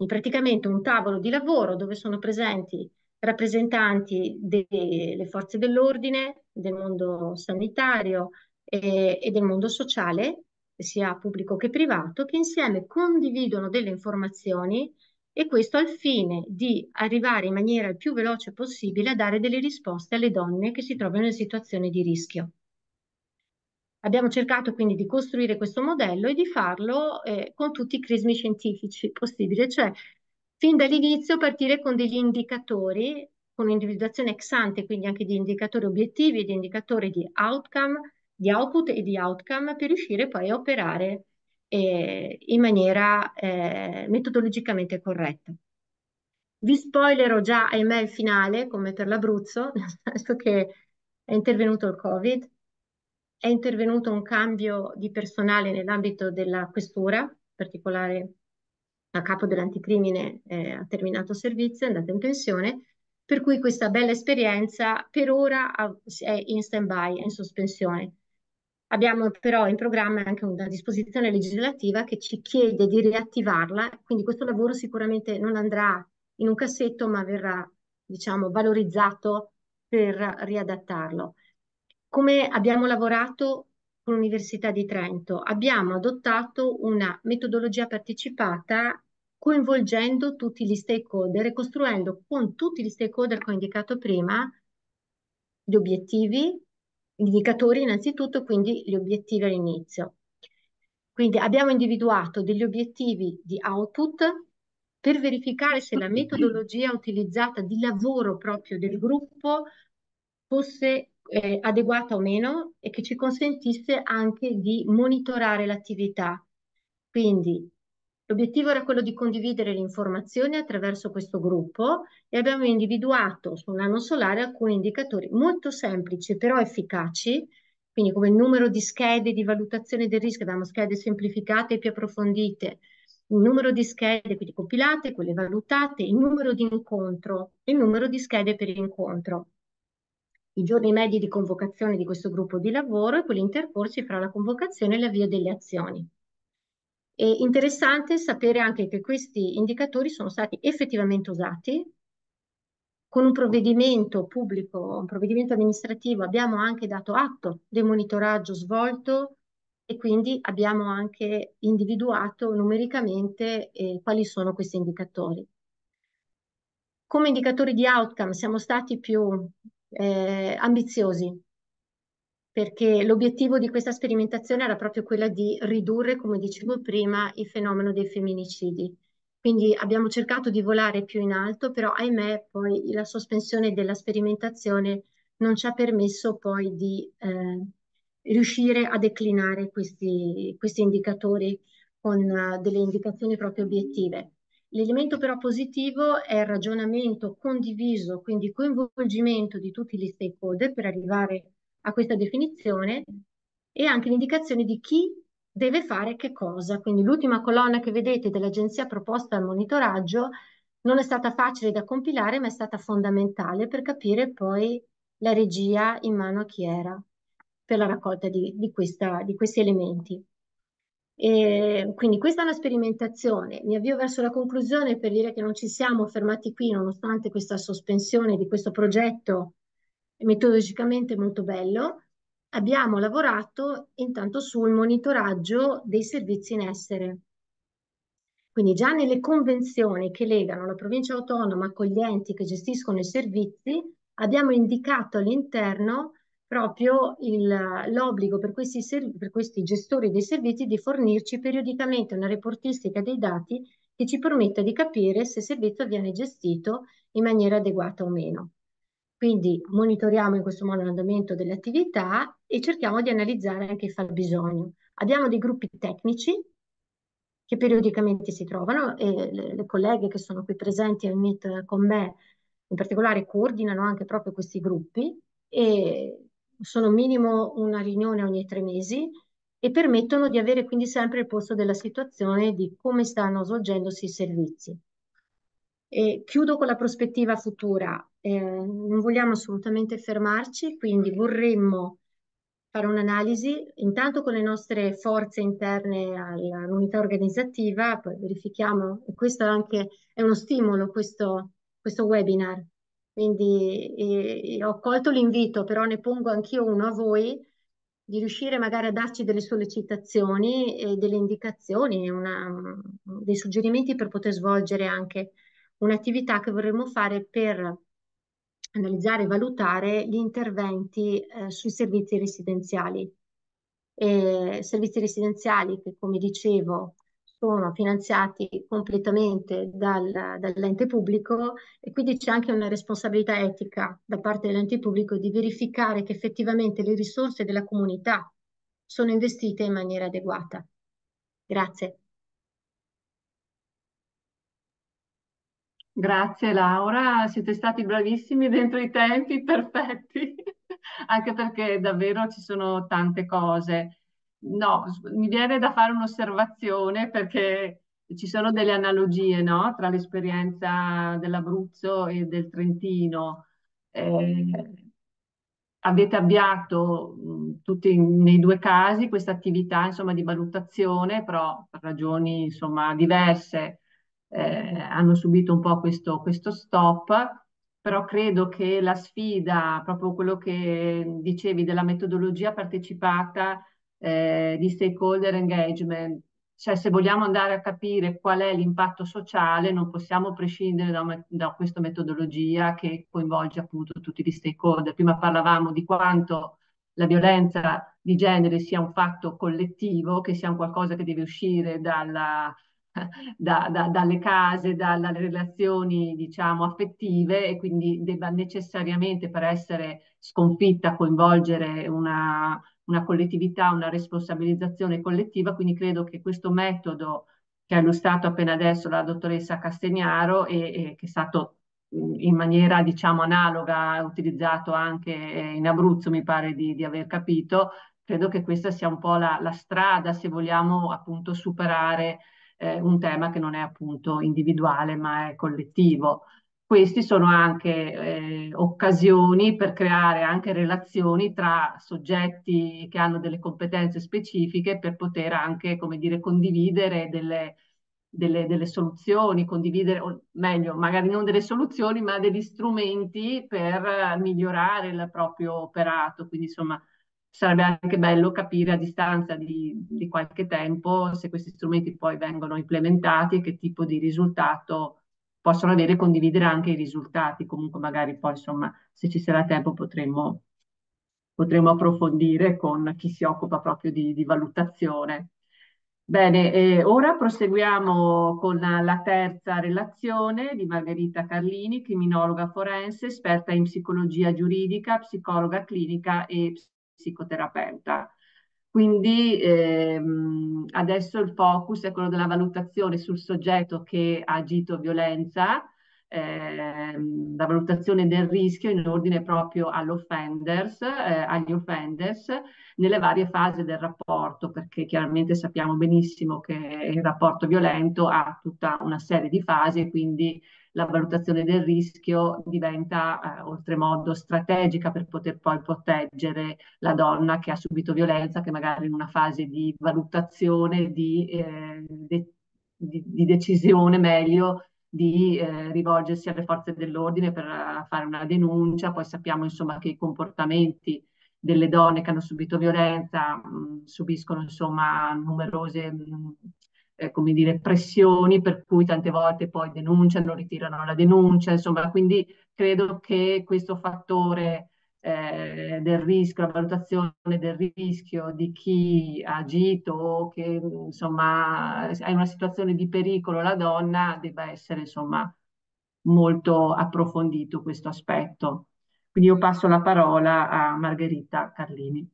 In praticamente un tavolo di lavoro dove sono presenti rappresentanti delle forze dell'ordine, del mondo sanitario eh, e del mondo sociale, sia pubblico che privato, che insieme condividono delle informazioni e questo al fine di arrivare in maniera il più veloce possibile a dare delle risposte alle donne che si trovano in situazioni di rischio. Abbiamo cercato quindi di costruire questo modello e di farlo eh, con tutti i crismi scientifici possibili, cioè fin dall'inizio partire con degli indicatori, con un'individuazione ex ante, quindi anche di indicatori obiettivi, e di indicatori di outcome, di output e di outcome, per riuscire poi a operare eh, in maniera eh, metodologicamente corretta. Vi spoilerò già, ahimè, il finale, come per l'Abruzzo, nel senso che è intervenuto il Covid, è intervenuto un cambio di personale nell'ambito della questura, in particolare a capo dell'anticrimine eh, ha terminato servizio, è andata in pensione, per cui questa bella esperienza per ora è in stand-by, è in sospensione. Abbiamo però in programma anche una disposizione legislativa che ci chiede di riattivarla, quindi questo lavoro sicuramente non andrà in un cassetto ma verrà diciamo, valorizzato per riadattarlo. Come abbiamo lavorato con l'Università di Trento? Abbiamo adottato una metodologia partecipata coinvolgendo tutti gli stakeholder e costruendo con tutti gli stakeholder che ho indicato prima gli obiettivi, indicatori innanzitutto, quindi gli obiettivi all'inizio. Quindi abbiamo individuato degli obiettivi di output per verificare se la metodologia utilizzata di lavoro proprio del gruppo fosse eh, adeguata o meno e che ci consentisse anche di monitorare l'attività. Quindi L'obiettivo era quello di condividere le informazioni attraverso questo gruppo e abbiamo individuato sull'anno solare alcuni indicatori molto semplici però efficaci, quindi come il numero di schede di valutazione del rischio, abbiamo schede semplificate e più approfondite, il numero di schede quindi compilate, quelle valutate, il numero di incontro, il numero di schede per incontro, i giorni medi di convocazione di questo gruppo di lavoro e quelli intercorsi fra la convocazione e l'avvio delle azioni. È interessante sapere anche che questi indicatori sono stati effettivamente usati. Con un provvedimento pubblico, un provvedimento amministrativo, abbiamo anche dato atto del monitoraggio svolto e quindi abbiamo anche individuato numericamente eh, quali sono questi indicatori. Come indicatori di outcome siamo stati più eh, ambiziosi perché l'obiettivo di questa sperimentazione era proprio quella di ridurre, come dicevo prima, il fenomeno dei femminicidi. Quindi abbiamo cercato di volare più in alto, però ahimè poi la sospensione della sperimentazione non ci ha permesso poi di eh, riuscire a declinare questi, questi indicatori con uh, delle indicazioni proprio obiettive. L'elemento però positivo è il ragionamento condiviso, quindi coinvolgimento di tutti gli stakeholder per arrivare a a questa definizione e anche l'indicazione di chi deve fare che cosa. Quindi l'ultima colonna che vedete dell'agenzia proposta al monitoraggio non è stata facile da compilare, ma è stata fondamentale per capire poi la regia in mano a chi era per la raccolta di, di, questa, di questi elementi. E quindi questa è una sperimentazione. Mi avvio verso la conclusione per dire che non ci siamo fermati qui, nonostante questa sospensione di questo progetto metodologicamente molto bello, abbiamo lavorato intanto sul monitoraggio dei servizi in essere. Quindi già nelle convenzioni che legano la provincia autonoma con gli enti che gestiscono i servizi, abbiamo indicato all'interno proprio l'obbligo per, per questi gestori dei servizi di fornirci periodicamente una reportistica dei dati che ci permetta di capire se il servizio viene gestito in maniera adeguata o meno. Quindi monitoriamo in questo modo l'andamento delle attività e cerchiamo di analizzare anche il fabbisogno. Abbiamo dei gruppi tecnici che periodicamente si trovano e le, le colleghe che sono qui presenti al MIT con me in particolare coordinano anche proprio questi gruppi e sono minimo una riunione ogni tre mesi e permettono di avere quindi sempre il posto della situazione di come stanno svolgendosi i servizi. E chiudo con la prospettiva futura. Eh, non vogliamo assolutamente fermarci, quindi vorremmo fare un'analisi intanto con le nostre forze interne all'unità organizzativa, poi verifichiamo, e questo anche è uno stimolo, questo, questo webinar. Quindi eh, ho colto l'invito, però ne pongo anch'io uno a voi, di riuscire magari a darci delle sollecitazioni e delle indicazioni, una, dei suggerimenti per poter svolgere anche un'attività che vorremmo fare per analizzare e valutare gli interventi eh, sui servizi residenziali. E servizi residenziali che, come dicevo, sono finanziati completamente dal, dall'ente pubblico e quindi c'è anche una responsabilità etica da parte dell'ente pubblico di verificare che effettivamente le risorse della comunità sono investite in maniera adeguata. Grazie. Grazie Laura, siete stati bravissimi dentro i tempi perfetti, anche perché davvero ci sono tante cose. No, mi viene da fare un'osservazione perché ci sono delle analogie no? tra l'esperienza dell'Abruzzo e del Trentino. Eh, avete avviato mm, tutti nei due casi questa attività insomma, di valutazione, però per ragioni insomma, diverse eh, hanno subito un po' questo, questo stop, però credo che la sfida, proprio quello che dicevi della metodologia partecipata eh, di stakeholder engagement, cioè se vogliamo andare a capire qual è l'impatto sociale non possiamo prescindere da, da questa metodologia che coinvolge appunto tutti gli stakeholder. Prima parlavamo di quanto la violenza di genere sia un fatto collettivo, che sia un qualcosa che deve uscire dalla, da, da, dalle case, dalle relazioni diciamo affettive e quindi debba necessariamente per essere sconfitta coinvolgere una, una collettività, una responsabilizzazione collettiva, quindi credo che questo metodo che ha illustrato appena adesso la dottoressa Castegnaro e, e che è stato in maniera diciamo analoga utilizzato anche eh, in Abruzzo mi pare di, di aver capito credo che questa sia un po' la, la strada se vogliamo appunto superare eh, un tema che non è appunto individuale ma è collettivo. Queste sono anche eh, occasioni per creare anche relazioni tra soggetti che hanno delle competenze specifiche per poter anche, come dire, condividere delle, delle, delle, soluzioni, condividere, o meglio, magari non delle soluzioni, ma degli strumenti per migliorare il proprio operato. Quindi, insomma, sarebbe anche bello capire a distanza di, di, qualche tempo se questi strumenti poi vengono implementati e che tipo di risultato possono avere e condividere anche i risultati. Comunque magari poi insomma se ci sarà tempo potremo, potremo approfondire con chi si occupa proprio di, di valutazione. Bene, eh, ora proseguiamo con la, la terza relazione di Margherita Carlini, criminologa forense, esperta in psicologia giuridica, psicologa clinica e psicologia psicoterapeuta. Quindi ehm, adesso il focus è quello della valutazione sul soggetto che ha agito violenza, ehm, la valutazione del rischio in ordine proprio all'offenders, eh, agli offenders nelle varie fasi del rapporto, perché chiaramente sappiamo benissimo che il rapporto violento ha tutta una serie di fasi e quindi la valutazione del rischio diventa eh, oltremodo strategica per poter poi proteggere la donna che ha subito violenza, che magari in una fase di valutazione, di, eh, de- di, di decisione meglio, di eh, rivolgersi alle forze dell'ordine per eh, fare una denuncia, poi sappiamo insomma che i comportamenti delle donne che hanno subito violenza mh, mm, subiscono insomma numerose mh, mm, eh, come dire, pressioni per cui tante volte poi denunciano, ritirano la denuncia, insomma, quindi credo che questo fattore eh, del rischio, la valutazione del rischio di chi ha agito o che insomma è in una situazione di pericolo la donna debba essere insomma molto approfondito questo aspetto. Quindi io passo la parola a Margherita Carlini.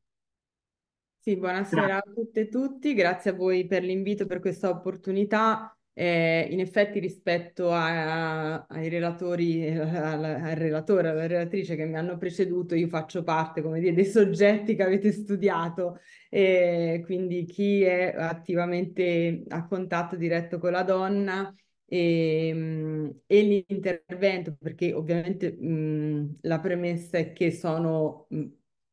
Sì, buonasera a tutte e tutti, grazie a voi per l'invito, per questa opportunità. Eh, in effetti rispetto a, a, ai relatori, al, al, relatore, alla relatrice che mi hanno preceduto, io faccio parte, come dire, dei soggetti che avete studiato, eh, quindi chi è attivamente a contatto diretto con la donna e, ehm, e l'intervento, perché ovviamente mh, la premessa è che sono... Mh,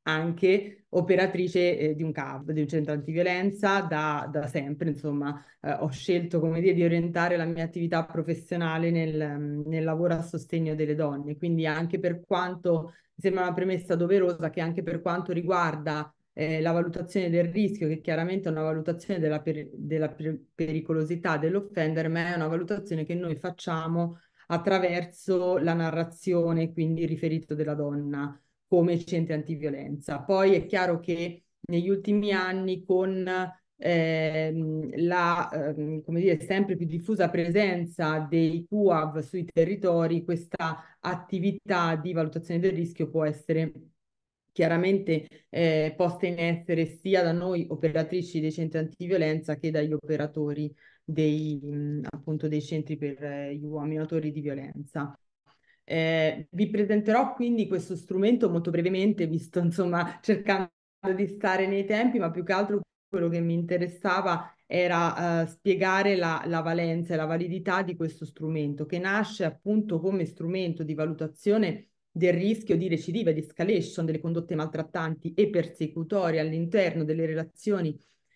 anche operatrice eh, di un CAV, di un centro antiviolenza, da, da sempre, insomma, eh, ho scelto, come dire, di orientare la mia attività professionale nel, nel lavoro a sostegno delle donne, quindi anche per quanto, mi sembra una premessa doverosa, che anche per quanto riguarda eh, la valutazione del rischio, che chiaramente è una valutazione della, per, della per, pericolosità dell'offender, ma è una valutazione che noi facciamo attraverso la narrazione, quindi il riferito della donna come centri antiviolenza. Poi è chiaro che negli ultimi anni con ehm, la ehm, come dire, sempre più diffusa presenza dei QAV sui territori, questa attività di valutazione del rischio può essere chiaramente eh, poste in essere sia da noi operatrici dei centri antiviolenza che dagli operatori dei, mh, appunto, dei centri per eh, gli uomini autori di violenza. Eh, vi presenterò quindi questo strumento molto brevemente, visto insomma cercando di stare nei tempi, ma più che altro quello che mi interessava era eh, spiegare la, la valenza e la validità di questo strumento, che nasce appunto come strumento di valutazione del rischio di recidiva, di escalation delle condotte maltrattanti e persecutorie all'interno delle relazioni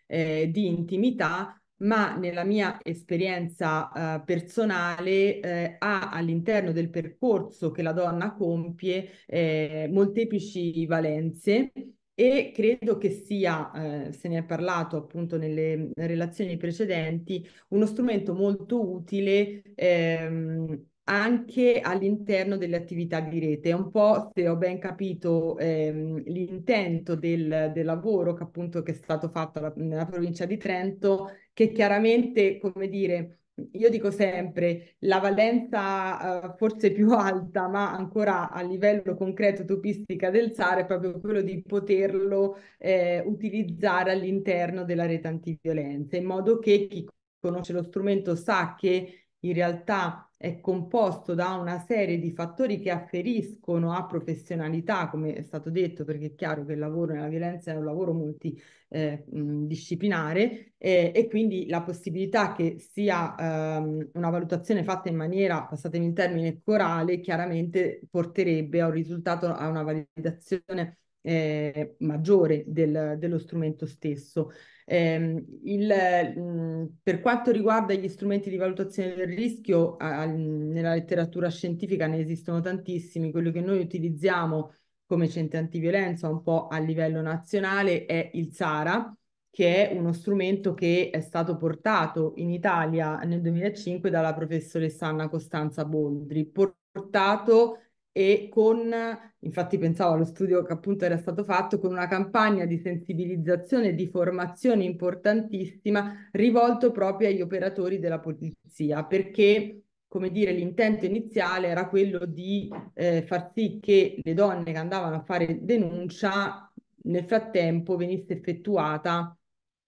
eh, di intimità ma nella mia esperienza eh, personale eh, ha all'interno del percorso che la donna compie eh, molteplici valenze e credo che sia, eh, se ne è parlato appunto nelle relazioni precedenti, uno strumento molto utile. Ehm, anche all'interno delle attività di rete. È Un po', se ho ben capito, ehm, l'intento del, del, lavoro che appunto che è stato fatto alla, nella provincia di Trento che chiaramente, come dire, io dico sempre, la valenza eh, forse più alta, ma ancora a livello concreto topistica del SAR, è proprio quello di poterlo eh, utilizzare all'interno della rete antiviolenza, in modo che chi conosce lo strumento sa che in realtà è composto da una serie di fattori che afferiscono a professionalità, come è stato detto, perché è chiaro che il lavoro nella violenza è un lavoro multidisciplinare eh, e quindi la possibilità che sia ehm, una valutazione fatta in maniera, passatemi in termine, corale, chiaramente porterebbe a un risultato, a una validazione eh, maggiore del, dello strumento stesso. Eh, il, per quanto riguarda gli strumenti di valutazione del rischio, a, nella letteratura scientifica ne esistono tantissimi, quello che noi utilizziamo come centro antiviolenza un po' a livello nazionale è il SARA, che è uno strumento che è stato portato in Italia nel 2005 dalla professoressa Anna Costanza Boldri, portato e con, infatti pensavo allo studio che appunto era stato fatto, con una campagna di sensibilizzazione e di formazione importantissima rivolto proprio agli operatori della polizia, perché come dire, l'intento iniziale era quello di eh, far sì che le donne che andavano a fare denuncia nel frattempo venisse effettuata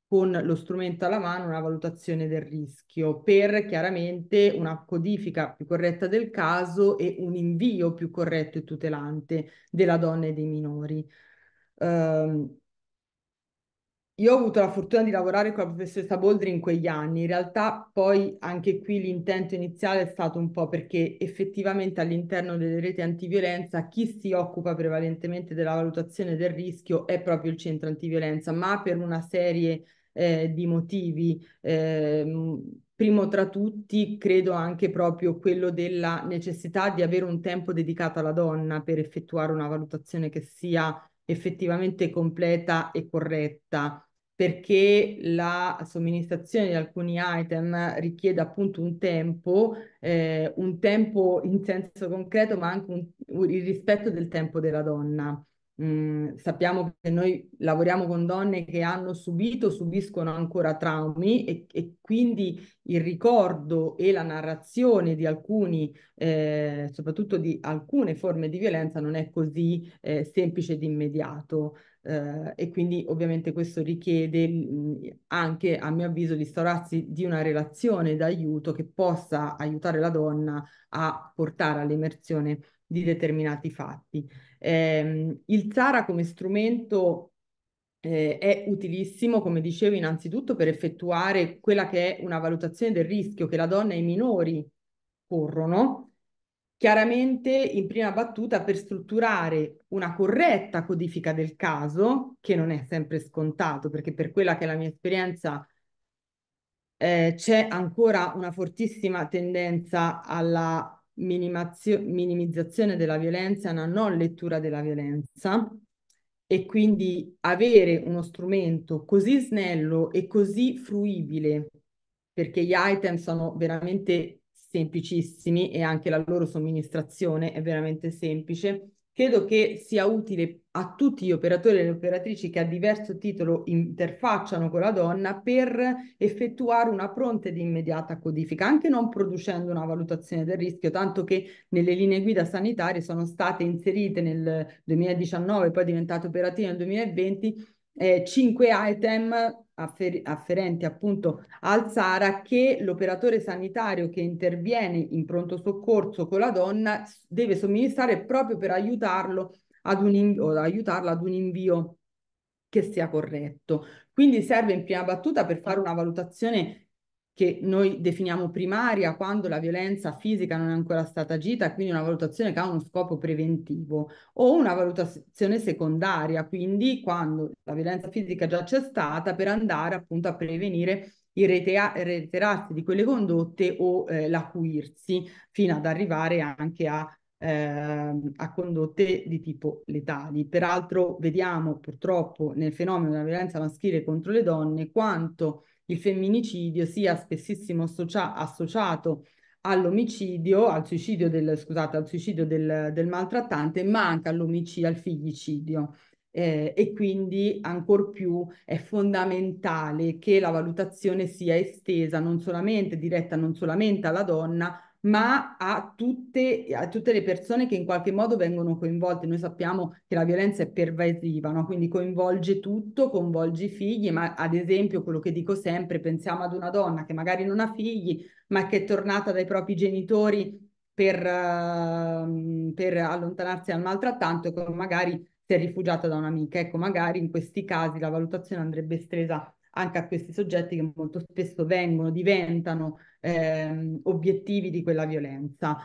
con lo strumento alla mano una valutazione del rischio per chiaramente una codifica più corretta del caso e un invio più corretto e tutelante della donna e dei minori. Uh, io ho avuto la fortuna di lavorare con la professoressa Boldri in quegli anni, in realtà poi anche qui l'intento iniziale è stato un po' perché effettivamente all'interno delle reti antiviolenza chi si occupa prevalentemente della valutazione del rischio è proprio il centro antiviolenza, ma per una serie eh, di motivi. Eh, primo tra tutti, credo anche proprio quello della necessità di avere un tempo dedicato alla donna per effettuare una valutazione che sia effettivamente completa e corretta perché la somministrazione di alcuni item richiede appunto un tempo, eh, un tempo in senso concreto, ma anche un, il rispetto del tempo della donna mh, mm, sappiamo che noi lavoriamo con donne che hanno subito, subiscono ancora traumi e, e quindi il ricordo e la narrazione di alcuni, eh, soprattutto di alcune forme di violenza, non è così eh, semplice ed immediato. Eh, e quindi ovviamente questo richiede mh, mm, anche, a mio avviso, l'instaurarsi di una relazione d'aiuto che possa aiutare la donna a portare all'emersione di determinati fatti. Eh, il Zara come strumento eh, è utilissimo, come dicevo, innanzitutto per effettuare quella che è una valutazione del rischio che la donna e i minori corrono, chiaramente in prima battuta per strutturare una corretta codifica del caso, che non è sempre scontato, perché per quella che è la mia esperienza eh, c'è ancora una fortissima tendenza alla minimizzazione della violenza, una non lettura della violenza e quindi avere uno strumento così snello e così fruibile, perché gli item sono veramente semplicissimi e anche la loro somministrazione è veramente semplice, credo che sia utile a tutti gli operatori e le operatrici che a diverso titolo interfacciano con la donna per effettuare una pronta ed immediata codifica, anche non producendo una valutazione del rischio, tanto che nelle linee guida sanitarie sono state inserite nel 2019, poi diventate operative nel 2020, eh, cinque item affer- afferenti appunto al SARA che l'operatore sanitario che interviene in pronto soccorso con la donna deve somministrare proprio per aiutarlo a ad un invio, ad aiutarla ad un invio che sia corretto. Quindi serve in prima battuta per fare una valutazione che noi definiamo primaria quando la violenza fisica non è ancora stata agita, quindi una valutazione che ha uno scopo preventivo, o una valutazione secondaria, quindi quando la violenza fisica già c'è stata, per andare appunto a prevenire il reiterarsi di quelle condotte o eh, l'acuirsi fino ad arrivare anche a Ehm, a condotte di tipo letali. Peraltro vediamo purtroppo nel fenomeno della violenza maschile contro le donne quanto il femminicidio sia spessissimo associa- associato all'omicidio, al suicidio del, scusate, al suicidio del, del maltrattante, ma anche all'omicidio, al figlicidio. Eh, e quindi ancor più è fondamentale che la valutazione sia estesa non solamente, diretta non solamente alla donna, ma a tutte, a tutte, le persone che in qualche modo vengono coinvolte. Noi sappiamo che la violenza è pervasiva, no? quindi coinvolge tutto, coinvolge i figli, ma ad esempio quello che dico sempre, pensiamo ad una donna che magari non ha figli, ma che è tornata dai propri genitori per, uh, per allontanarsi dal maltrattanto, e ecco, magari si è rifugiata da un'amica. Ecco, magari in questi casi la valutazione andrebbe estesa anche a questi soggetti che molto spesso vengono, diventano ehm, obiettivi di quella violenza.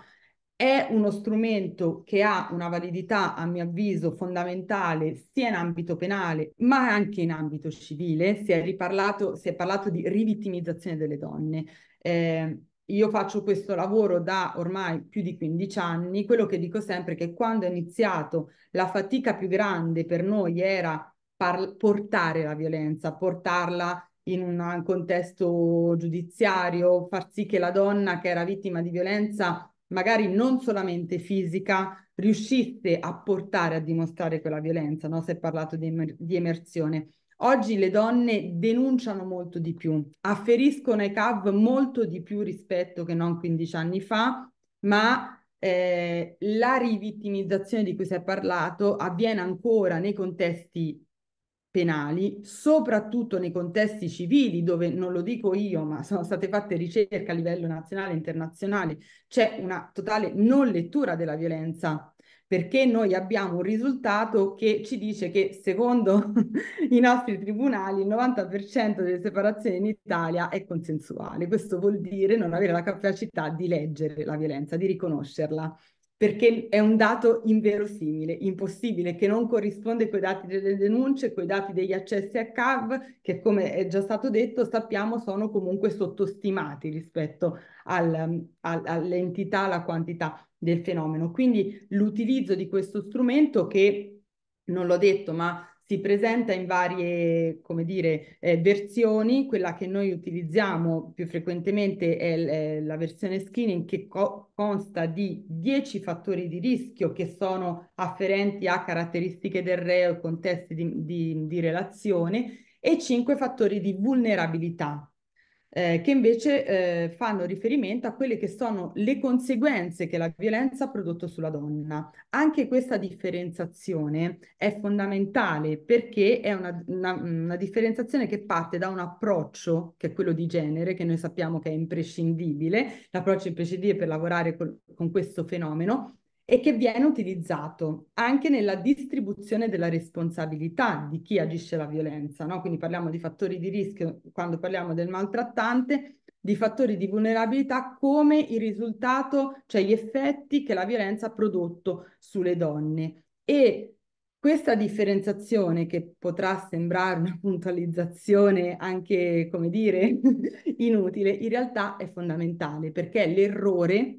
È uno strumento che ha una validità, a mio avviso, fondamentale sia in ambito penale, ma anche in ambito civile. Si è, riparlato, si è parlato di rivittimizzazione delle donne. Eh, io faccio questo lavoro da ormai più di 15 anni, quello che dico sempre è che quando è iniziato la fatica più grande per noi era par- portare la violenza, portarla in un contesto giudiziario, far sì che la donna che era vittima di violenza, magari non solamente fisica, riuscisse a portare a dimostrare quella violenza, no? si è parlato di, emer- di emersione. Oggi le donne denunciano molto di più, afferiscono ai CAV molto di più rispetto che non 15 anni fa, ma eh, la rivittimizzazione di cui si è parlato avviene ancora nei contesti penali, soprattutto nei contesti civili, dove non lo dico io, ma sono state fatte ricerche a livello nazionale e internazionale, c'è una totale non lettura della violenza, perché noi abbiamo un risultato che ci dice che secondo i nostri tribunali il 90% delle separazioni in Italia è consensuale. Questo vuol dire non avere la capacità di leggere la violenza, di riconoscerla perché è un dato inverosimile, impossibile, che non corrisponde con i dati delle denunce, con i dati degli accessi a CAV, che come è già stato detto sappiamo sono comunque sottostimati rispetto al, al, all'entità, alla quantità del fenomeno. Quindi l'utilizzo di questo strumento che, non l'ho detto, ma si presenta in varie, come dire, eh, versioni. Quella che noi utilizziamo più frequentemente è, è la versione screening che co- consta di 10 fattori di rischio che sono afferenti a caratteristiche del reo e contesti di, di, di relazione e 5 fattori di vulnerabilità eh, che invece eh, fanno riferimento a quelle che sono le conseguenze che la violenza ha prodotto sulla donna. Anche questa differenziazione è fondamentale perché è una, una, una differenziazione che parte da un approccio, che è quello di genere, che noi sappiamo che è imprescindibile, l'approccio imprescindibile per lavorare col, con questo fenomeno, e che viene utilizzato anche nella distribuzione della responsabilità di chi agisce la violenza. No? Quindi parliamo di fattori di rischio quando parliamo del maltrattante, di fattori di vulnerabilità come il risultato, cioè gli effetti che la violenza ha prodotto sulle donne. E questa differenziazione, che potrà sembrare una puntualizzazione anche, come dire, inutile, in realtà è fondamentale perché l'errore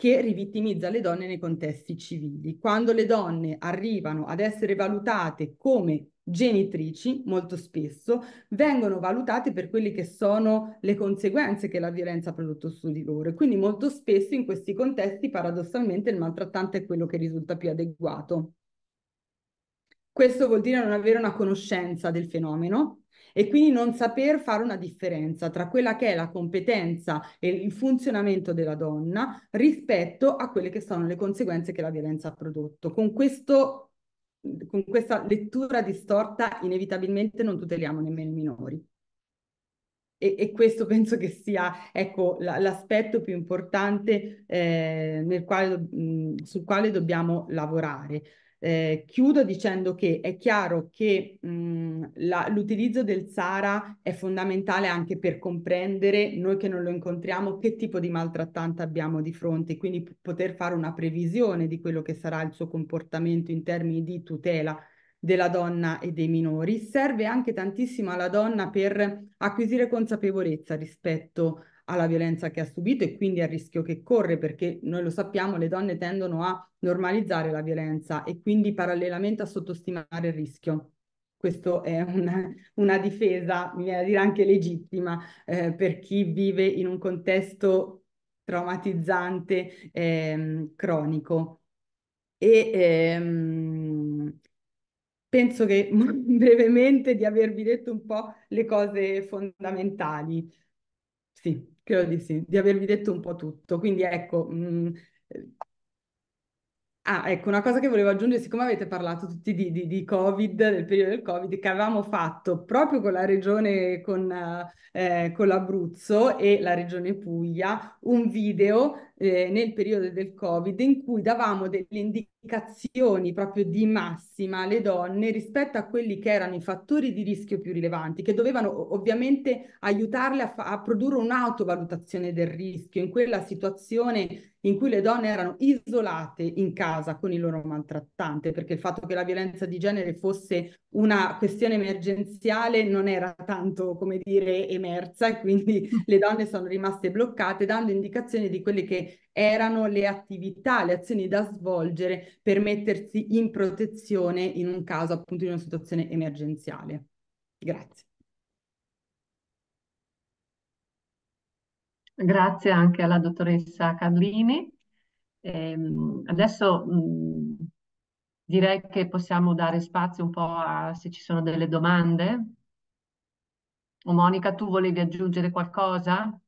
che rivittimizza le donne nei contesti civili. Quando le donne arrivano ad essere valutate come genitrici, molto spesso, vengono valutate per quelle che sono le conseguenze che la violenza ha prodotto su di loro. E quindi molto spesso in questi contesti, paradossalmente, il maltrattante è quello che risulta più adeguato. Questo vuol dire non avere una conoscenza del fenomeno, e quindi non saper fare una differenza tra quella che è la competenza e il funzionamento della donna rispetto a quelle che sono le conseguenze che la violenza ha prodotto. Con, questo, con questa lettura distorta inevitabilmente non tuteliamo nemmeno i minori. E, e, questo penso che sia ecco, l'aspetto più importante eh, quale, mh, sul quale dobbiamo lavorare. Eh, chiudo dicendo che è chiaro che l'utilizzo del SARA è fondamentale anche per comprendere, noi che non lo incontriamo, che tipo di maltrattante abbiamo di fronte, quindi poter fare una previsione di quello che sarà il suo comportamento in termini di tutela della donna e dei minori, serve anche tantissimo alla donna per acquisire consapevolezza rispetto alla violenza che ha subito e quindi al rischio che corre, perché noi lo sappiamo, le donne tendono a normalizzare la violenza e quindi parallelamente a sottostimare il rischio. Questo è un, una difesa, mi viene a dire anche legittima, eh, per chi vive in un contesto traumatizzante, eh, cronico. E ehm, Penso che brevemente di avervi detto un po' le cose fondamentali. Sì, credo di sì, di avervi detto un po' tutto. Quindi ecco, mh, mm, eh, Ah, ecco, una cosa che volevo aggiungere, siccome avete parlato tutti di, di, di, Covid, del periodo del Covid, che avevamo fatto proprio con la regione, con, eh, con l'Abruzzo e la regione Puglia, un video eh, nel periodo del Covid in cui davamo delle indicazioni proprio di massima alle donne rispetto a quelli che erano i fattori di rischio più rilevanti, che dovevano ovviamente aiutarle a, fa- a produrre un'autovalutazione del rischio in quella situazione in cui le donne erano isolate in casa con il loro maltrattante, perché il fatto che la violenza di genere fosse una questione emergenziale non era tanto, come dire, emersa e quindi le donne sono rimaste bloccate, dando indicazioni di quelle che erano le attività, le azioni da svolgere per mettersi in protezione in un caso appunto di una situazione emergenziale. Grazie. Grazie anche alla dottoressa Carlini. Ehm, adesso mh, direi che possiamo dare spazio un po' a se ci sono delle domande. Monica, tu volevi aggiungere qualcosa?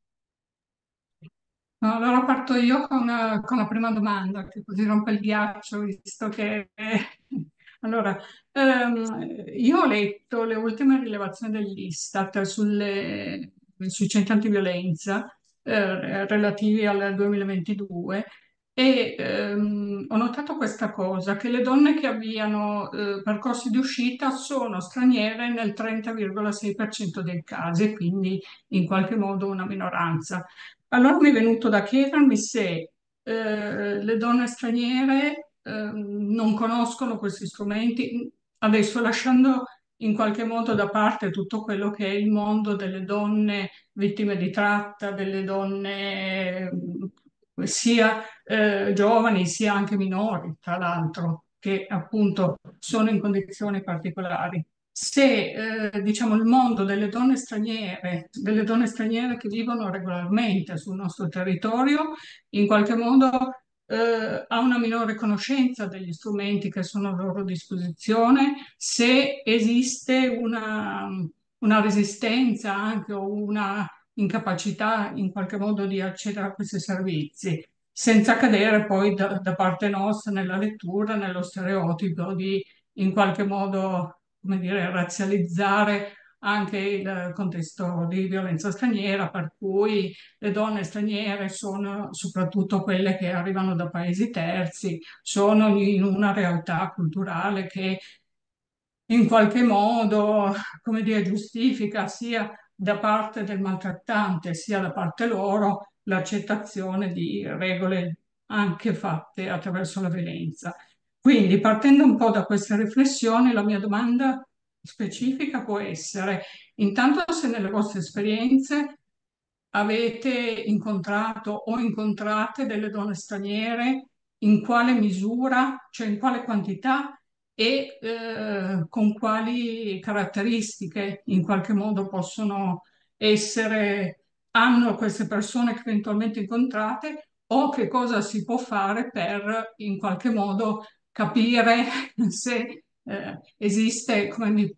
Allora parto io con, con, la prima domanda, che così rompe il ghiaccio, visto che... allora, ehm, io ho letto le ultime rilevazioni dell'Istat sulle, sui centri antiviolenza eh, relativi al 2022 e ehm, ho notato questa cosa, che le donne che avviano eh, percorsi di uscita sono straniere nel 30,6% dei casi, quindi in qualche modo una minoranza. Allora mi è venuto da chiedermi se eh, le donne straniere eh, non conoscono questi strumenti, adesso lasciando in qualche modo da parte tutto quello che è il mondo delle donne vittime di tratta, delle donne eh, sia eh, giovani sia anche minori, tra l'altro, che appunto sono in condizioni particolari se eh, diciamo, il mondo delle donne straniere, delle donne straniere che vivono regolarmente sul nostro territorio, in qualche modo eh, ha una minore conoscenza degli strumenti che sono a loro disposizione, se esiste una, una resistenza anche o una incapacità in qualche modo di accedere a questi servizi, senza cadere poi da, da parte nostra nella lettura, nello stereotipo di in qualche modo come dire, razzializzare anche il contesto di violenza straniera, per cui le donne straniere sono soprattutto quelle che arrivano da paesi terzi, sono in una realtà culturale che in qualche modo, come dire, giustifica sia da parte del maltrattante sia da parte loro l'accettazione di regole anche fatte attraverso la violenza. Quindi partendo un po' da questa riflessione, la mia domanda specifica può essere intanto se nelle vostre esperienze avete incontrato o incontrate delle donne straniere, in quale misura, cioè in quale quantità e eh, con quali caratteristiche in qualche modo possono essere, hanno queste persone che eventualmente incontrate o che cosa si può fare per in qualche modo capire se eh, esiste, come mi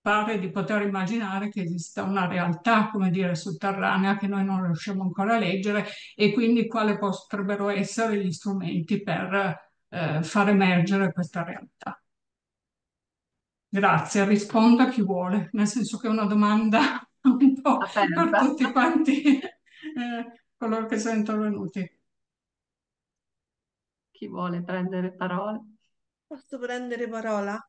pare di poter immaginare che esista una realtà, come dire, sotterranea che noi non riusciamo ancora a leggere e quindi quali potrebbero essere gli strumenti per eh, far emergere questa realtà. Grazie, rispondo a chi vuole, nel senso che è una domanda un po' Aperta. per tutti quanti eh, coloro che sono intervenuti. Chi vuole prendere parole? Posso prendere parola?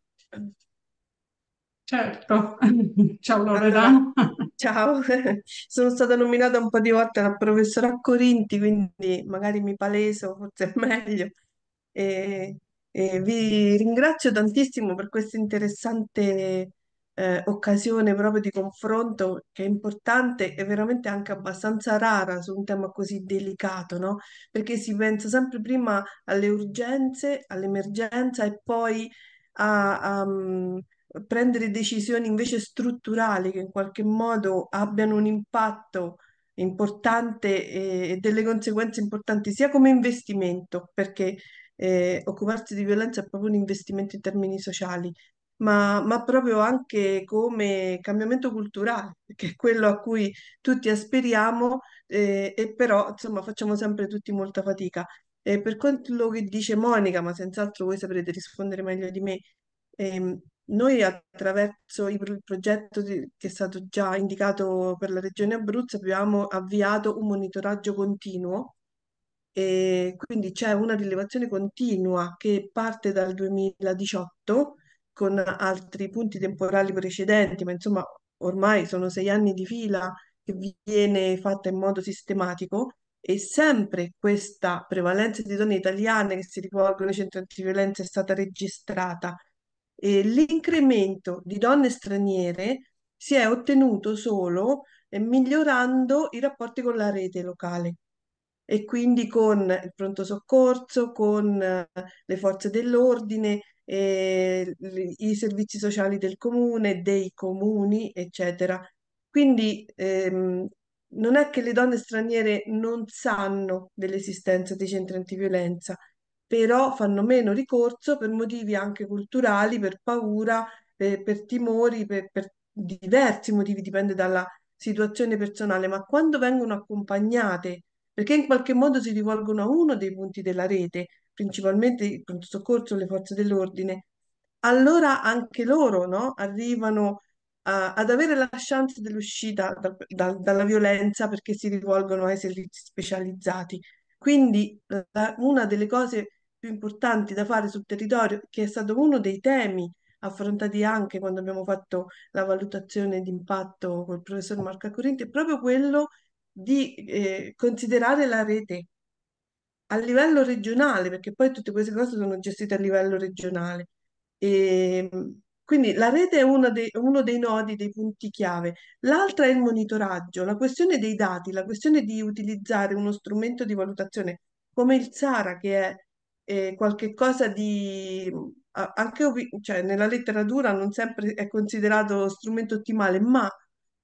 Certo, ciao Loredana. Allora, ciao, sono stata nominata un po' di volte la professora a Corinti, quindi magari mi paleso, forse è meglio. E, e vi ringrazio tantissimo per questo interessante eh, occasione proprio di confronto che è importante e veramente anche abbastanza rara su un tema così delicato, no? Perché si pensa sempre prima alle urgenze, all'emergenza e poi a, a um, prendere decisioni invece strutturali che in qualche modo abbiano un impatto importante e, e delle conseguenze importanti sia come investimento, perché eh, occuparsi di violenza è proprio un investimento in termini sociali, ma, ma proprio anche come cambiamento culturale, che è quello a cui tutti aspiriamo, eh, e però insomma facciamo sempre tutti molta fatica. Eh, per quello che dice Monica, ma senz'altro voi saprete rispondere meglio di me, ehm, noi attraverso il progetto che è stato già indicato per la Regione Abruzzo abbiamo avviato un monitoraggio continuo e quindi c'è una rilevazione continua che parte dal 2018 con altri punti temporali precedenti, ma insomma ormai sono sei anni di fila che viene fatta in modo sistematico e sempre questa prevalenza di donne italiane che si rivolgono ai centri antiviolenza è stata registrata e l'incremento di donne straniere si è ottenuto solo migliorando i rapporti con la rete locale e quindi con il pronto soccorso, con eh, le forze dell'ordine, eh, i servizi sociali del comune, dei comuni, eccetera. Quindi ehm, non è che le donne straniere non sanno dell'esistenza dei centri antiviolenza, però fanno meno ricorso per motivi anche culturali, per paura, per, per timori, per, per diversi motivi, dipende dalla situazione personale, ma quando vengono accompagnate, perché in qualche modo si rivolgono a uno dei punti della rete, principalmente il pronto soccorso, le forze dell'ordine, allora anche loro no, arrivano a, ad avere la chance dell'uscita da, da, dalla violenza perché si rivolgono ai servizi specializzati. Quindi la, una delle cose più importanti da fare sul territorio, che è stato uno dei temi affrontati anche quando abbiamo fatto la valutazione d'impatto impatto col professor Marco Corinti, è proprio quello di eh, considerare la rete a livello regionale, perché poi tutte queste cose sono gestite a livello regionale. E, ehm, quindi la rete è uno dei, uno dei nodi, dei punti chiave. L'altra è il monitoraggio, la questione dei dati, la questione di utilizzare uno strumento di valutazione come il SARA, che è eh, qualcosa di... anche cioè, nella letteratura non sempre è considerato strumento ottimale, ma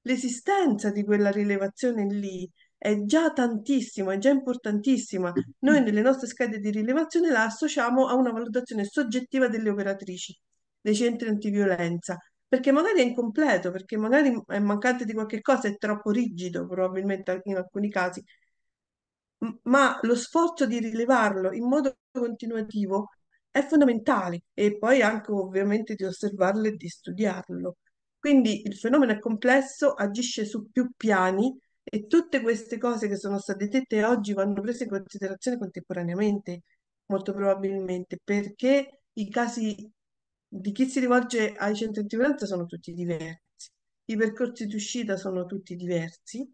l'esistenza di quella rilevazione lì è già tantissima, è già importantissima. Noi mm. nelle nostre schede di rilevazione la associamo a una valutazione soggettiva delle operatrici dei centri antiviolenza, perché magari è incompleto, perché magari è mancante di qualche cosa, è troppo rigido probabilmente in alcuni casi, ma lo sforzo di rilevarlo in modo continuativo è fondamentale e poi anche ovviamente di osservarlo e di studiarlo. Quindi il fenomeno è complesso, agisce su più piani, e tutte queste cose che sono state dette oggi vanno prese in considerazione contemporaneamente, molto probabilmente, perché i casi di chi si rivolge ai centri antiviolenza sono tutti diversi, i percorsi di uscita sono tutti diversi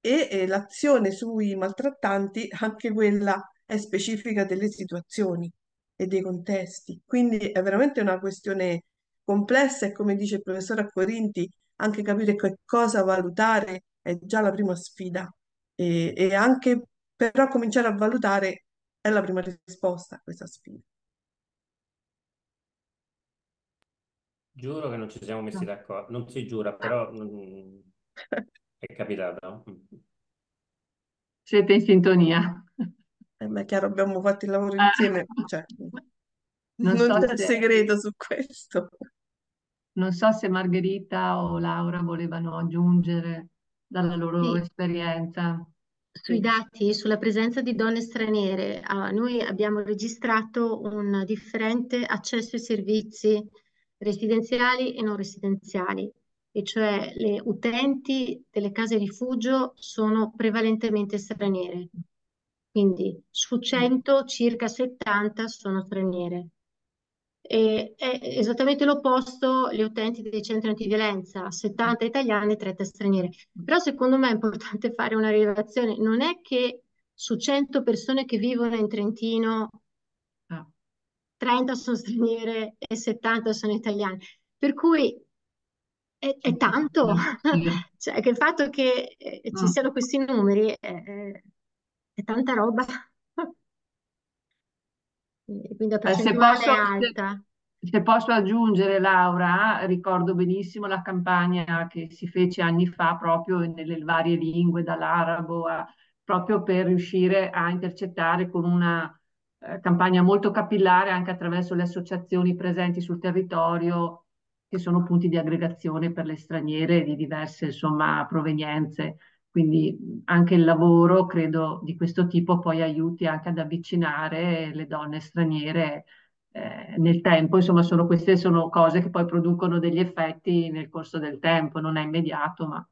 e, e l'azione sui maltrattanti, anche quella è specifica delle situazioni e dei contesti. Quindi è veramente una questione complessa e come dice il professor Acquarinti, anche capire che cosa valutare è già la prima sfida e, e anche però cominciare a valutare è la prima risposta a questa sfida. Giuro che non ci siamo messi d'accordo, non si giura, ah. però mm, è capitato. Siete in sintonia. Eh, ma è chiaro, abbiamo fatto il lavoro ah. insieme, cioè, non, non so c'è se... segreto su questo. Non so se Margherita o Laura volevano aggiungere dalla loro sì. esperienza. Sui dati sulla presenza di donne straniere, uh, noi abbiamo registrato un differente accesso ai servizi residenziali e non residenziali, e cioè le utenti delle case rifugio sono prevalentemente straniere. Quindi su 100 circa 70 sono straniere. E è esattamente l'opposto gli utenti dei centri antiviolenza, 70 italiani e 30 straniere. Però secondo me è importante fare una rilevazione, non è che su 100 persone che vivono in Trentino 30 ah. sono straniere e 70 sono italiane, per cui è, è tanto, cioè che il fatto che eh, ci ah. siano questi numeri è, è tanta roba quindi la eh, percentuale se posso, alta. Se, posso aggiungere, Laura, ricordo benissimo la campagna che si fece anni fa proprio nelle varie lingue, dall'arabo a, proprio per riuscire a intercettare con una eh, campagna molto capillare anche attraverso le associazioni presenti sul territorio che sono punti di aggregazione per le straniere di diverse insomma, provenienze. Quindi anche il lavoro, credo, di questo tipo poi aiuti anche ad avvicinare le donne straniere eh, nel tempo. Insomma, sono, queste sono cose che poi producono degli effetti nel corso del tempo, non è immediato, ma...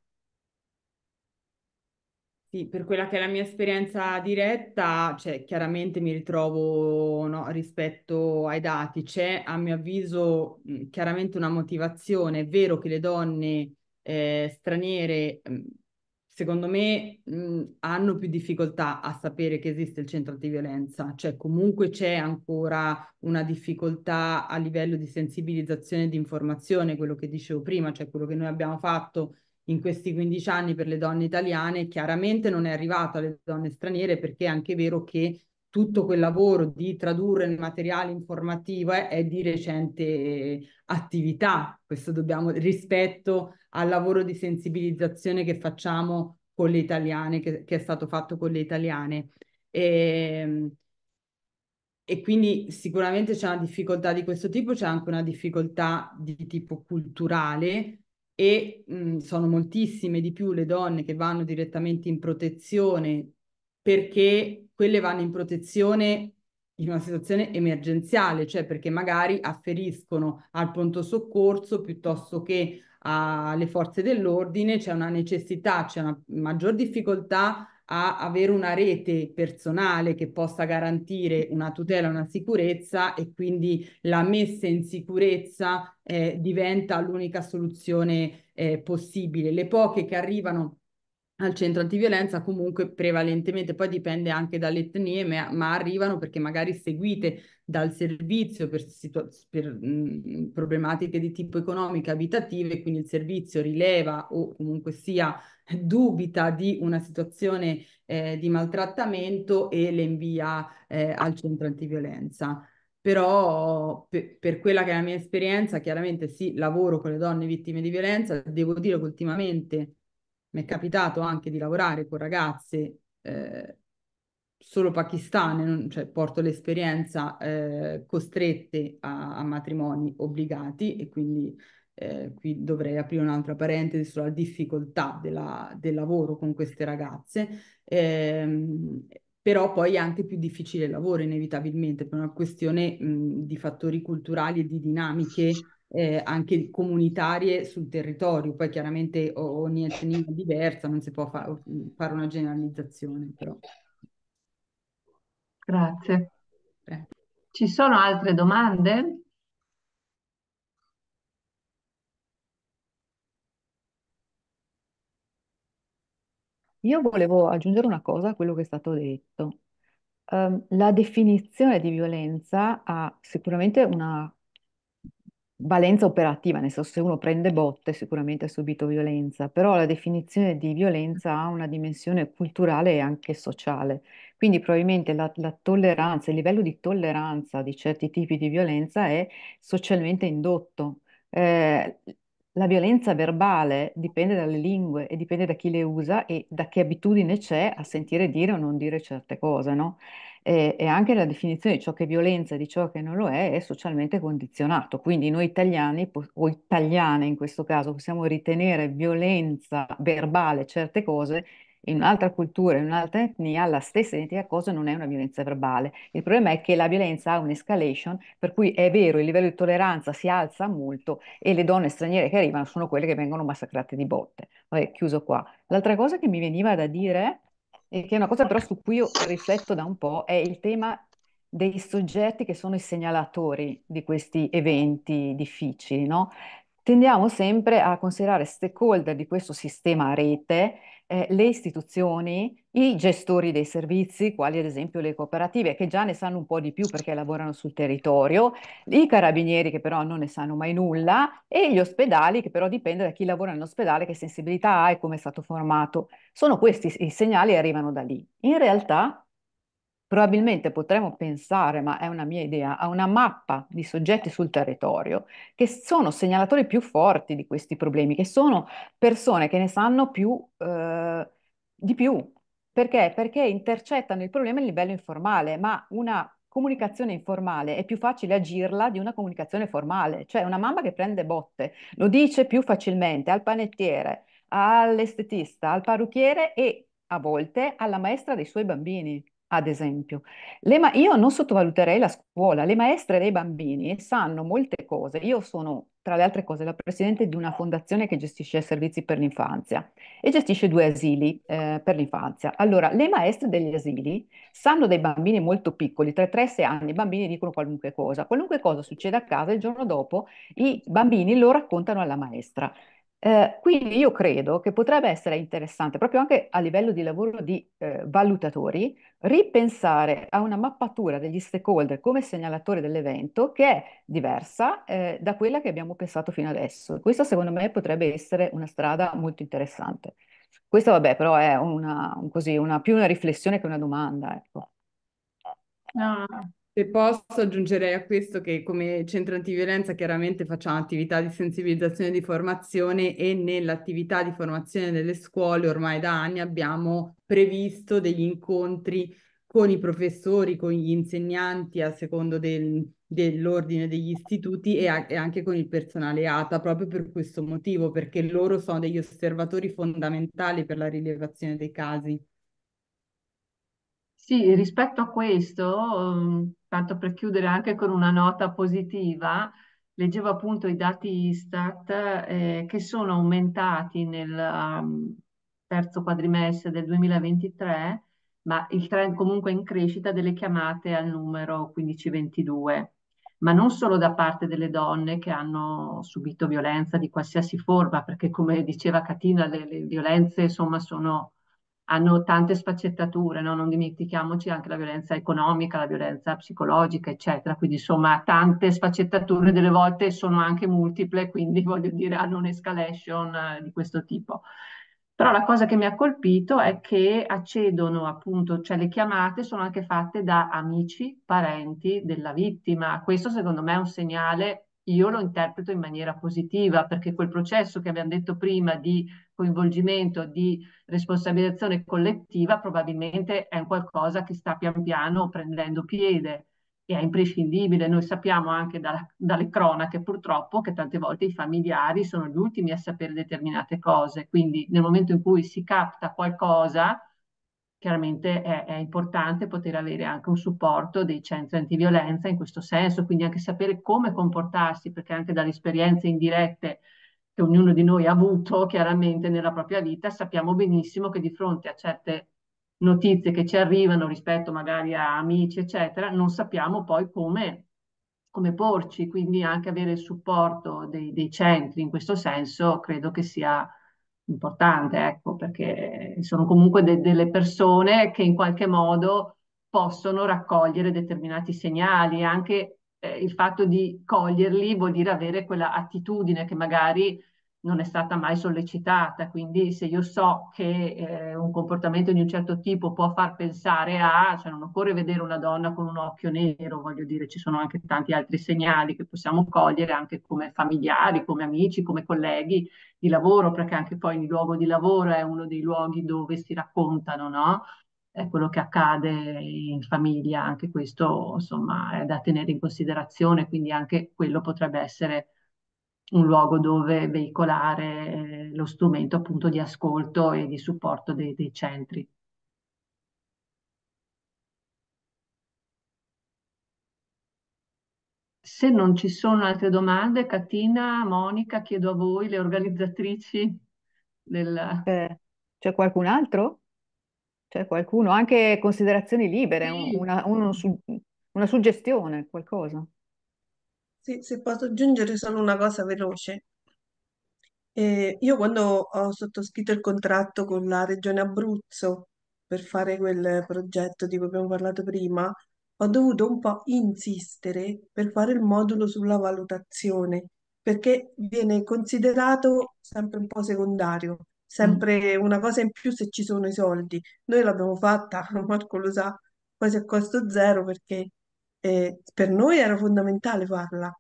Sì, per quella che è la mia esperienza diretta, cioè, chiaramente mi ritrovo no, rispetto ai dati, c'è a mio avviso chiaramente una motivazione, è vero che le donne eh, straniere mh, secondo me mh, hanno più difficoltà a sapere che esiste il centro antiviolenza, cioè comunque c'è ancora una difficoltà a livello di sensibilizzazione e di informazione, quello che dicevo prima, cioè quello che noi abbiamo fatto in questi 15 anni per le donne italiane chiaramente non è arrivato alle donne straniere perché è anche vero che tutto quel lavoro di tradurre il materiale informativo è, eh, è di recente attività, questo dobbiamo rispetto al lavoro di sensibilizzazione che facciamo con le italiane, che, che è stato fatto con le italiane. E, ehm, e quindi sicuramente c'è una difficoltà di questo tipo, c'è anche una difficoltà di tipo culturale e mh, sono moltissime di più le donne che vanno direttamente in protezione perché quelle vanno in protezione in una situazione emergenziale, cioè perché magari afferiscono al pronto soccorso piuttosto che alle forze dell'ordine, c'è una necessità, c'è una maggior difficoltà a avere una rete personale che possa garantire una tutela, una sicurezza e quindi la messa in sicurezza eh, diventa l'unica soluzione eh, possibile. Le poche che arrivano al centro antiviolenza comunque prevalentemente, poi dipende anche dall'etnia, ma, ma arrivano perché magari seguite dal servizio per, situa- per mh, mm, problematiche di tipo economiche, abitative, quindi il servizio rileva o comunque sia dubita di una situazione eh, di maltrattamento e le invia eh, al centro antiviolenza però per, per, quella che è la mia esperienza, chiaramente sì, lavoro con le donne vittime di violenza, devo dire che ultimamente mi è capitato anche di lavorare con ragazze eh, solo pakistane, non, cioè porto l'esperienza eh, costrette a, a, matrimoni obbligati e quindi eh, qui dovrei aprire un'altra parentesi sulla difficoltà della, del lavoro con queste ragazze. Eh, però poi è anche più difficile il lavoro inevitabilmente per una questione mh, di fattori culturali e di dinamiche eh, anche comunitarie sul territorio, poi chiaramente ogni etnia è diversa, non si può fa- fare una generalizzazione. Però. Grazie. Eh. Ci sono altre domande? Io volevo aggiungere una cosa a quello che è stato detto. Um, la definizione di violenza ha sicuramente una valenza operativa, nel senso se uno prende botte sicuramente ha subito violenza, però la definizione di violenza ha una dimensione culturale e anche sociale, quindi probabilmente la, la tolleranza, il livello di tolleranza di certi tipi di violenza è socialmente indotto. Eh, la violenza verbale dipende dalle lingue e dipende da chi le usa e da che abitudine c'è a sentire dire o non dire certe cose, no? e, e, anche la definizione di ciò che è violenza e di ciò che non lo è è socialmente condizionato. Quindi noi italiani, o italiane in questo caso, possiamo ritenere violenza verbale certe cose in un'altra cultura, in un'altra etnia, la stessa identica cosa non è una violenza verbale. Il problema è che la violenza ha un'escalation, per cui è vero, il livello di tolleranza si alza molto e le donne straniere che arrivano sono quelle che vengono massacrate di botte. Vabbè, chiuso qua. L'altra cosa che mi veniva da dire e che è una cosa però su cui io rifletto da un po', è il tema dei soggetti che sono i segnalatori di questi eventi difficili, no? Tendiamo sempre a considerare stakeholder di questo sistema a rete eh, le istituzioni, i gestori dei servizi, quali ad esempio le cooperative, che già ne sanno un po' di più perché lavorano sul territorio, i carabinieri che però non ne sanno mai nulla e gli ospedali che però dipende da chi lavora nell'ospedale, che sensibilità ha e come è stato formato. Sono questi i segnali che arrivano da lì. In realtà Probabilmente potremmo pensare, ma è una mia idea, a una mappa di soggetti sul territorio che sono segnalatori più forti di questi problemi, che sono persone che ne sanno più, eh, di più. Perché? Perché intercettano il problema a livello informale, ma una comunicazione informale è più facile agirla di una comunicazione formale, cioè una mamma che prende botte lo dice più facilmente al panettiere, all'estetista, al parrucchiere e a volte alla maestra dei suoi bambini ad esempio. Ma- io non sottovaluterei la scuola, le maestre dei bambini sanno molte cose. Io sono, tra le altre cose, la presidente di una fondazione che gestisce servizi per l'infanzia e gestisce due asili eh, per l'infanzia. Allora, le maestre degli asili sanno dei bambini molto piccoli, tra i 3 e 6 anni, i bambini dicono qualunque cosa. Qualunque cosa succede a casa, il giorno dopo i bambini lo raccontano alla maestra. Eh, quindi io credo che potrebbe essere interessante, proprio anche a livello di lavoro di eh, valutatori, ripensare a una mappatura degli stakeholder come segnalatori dell'evento che è diversa eh, da quella che abbiamo pensato fino adesso. Questa secondo me potrebbe essere una strada molto interessante. Questa vabbè però è una, un così, una, più una riflessione che una domanda. Ecco. No. Se posso aggiungerei a questo che come centro antiviolenza chiaramente facciamo attività di sensibilizzazione e di formazione e nell'attività di formazione delle scuole ormai da anni abbiamo previsto degli incontri con i professori, con gli insegnanti a secondo del, dell'ordine degli istituti e, a, e anche con il personale ATA proprio per questo motivo, perché loro sono degli osservatori fondamentali per la rilevazione dei casi. Sì, rispetto a questo, tanto per chiudere anche con una nota positiva, leggevo appunto i dati Istat eh, che sono aumentati nel um, terzo quadrimestre del 2023, ma il trend comunque in crescita delle chiamate al numero 1522, ma non solo da parte delle donne che hanno subito violenza di qualsiasi forma, perché come diceva Catina le, le violenze insomma sono hanno tante sfaccettature, no? non dimentichiamoci anche la violenza economica, la violenza psicologica, eccetera. Quindi insomma tante sfaccettature delle volte sono anche multiple, quindi voglio dire hanno un'escalation eh, di questo tipo. Però la cosa che mi ha colpito è che accedono appunto, cioè le chiamate sono anche fatte da amici, parenti della vittima. Questo secondo me è un segnale, io lo interpreto in maniera positiva, perché quel processo che abbiamo detto prima di coinvolgimento, di responsabilizzazione collettiva, probabilmente è qualcosa che sta pian piano prendendo piede e è imprescindibile. Noi sappiamo anche da, dalle cronache purtroppo che tante volte i familiari sono gli ultimi a sapere determinate cose, quindi nel momento in cui si capta qualcosa, chiaramente è, è, importante poter avere anche un supporto dei centri antiviolenza in questo senso, quindi anche sapere come comportarsi, perché anche dalle esperienze indirette che ognuno di noi ha avuto chiaramente nella propria vita, sappiamo benissimo che di fronte a certe notizie che ci arrivano rispetto magari a amici, eccetera, non sappiamo poi come, come porci, quindi anche avere il supporto dei, dei, centri in questo senso credo che sia importante, ecco, perché sono comunque de- delle persone che in qualche modo possono raccogliere determinati segnali, anche eh, il fatto di coglierli vuol dire avere quella attitudine che magari non è stata mai sollecitata, quindi se io so che eh, un comportamento di un certo tipo può far pensare a, cioè non occorre vedere una donna con un occhio nero, voglio dire, ci sono anche tanti altri segnali che possiamo cogliere anche come familiari, come amici, come colleghi di lavoro, perché anche poi il luogo di lavoro è uno dei luoghi dove si raccontano, no? è quello che accade in famiglia, anche questo insomma è da tenere in considerazione, quindi anche quello potrebbe essere un luogo dove veicolare eh, lo strumento appunto di ascolto e di supporto dei, dei centri. Se non ci sono altre domande, Catina, Monica, chiedo a voi, le organizzatrici del... Eh, c'è qualcun altro? C'è cioè, qualcuno, anche considerazioni libere, Sì, una, uno una suggestione, qualcosa. sì, se posso aggiungere solo una cosa veloce. Eh, io quando ho sottoscritto il contratto con la Regione Abruzzo per fare quel progetto di cui abbiamo parlato prima, ho dovuto un po' insistere per fare il modulo sulla valutazione, perché viene considerato sempre un po' secondario. Mm. sempre una cosa in più se ci sono i soldi. Noi l'abbiamo fatta, Marco lo sa, quasi a costo zero perché eh, per noi era fondamentale farla,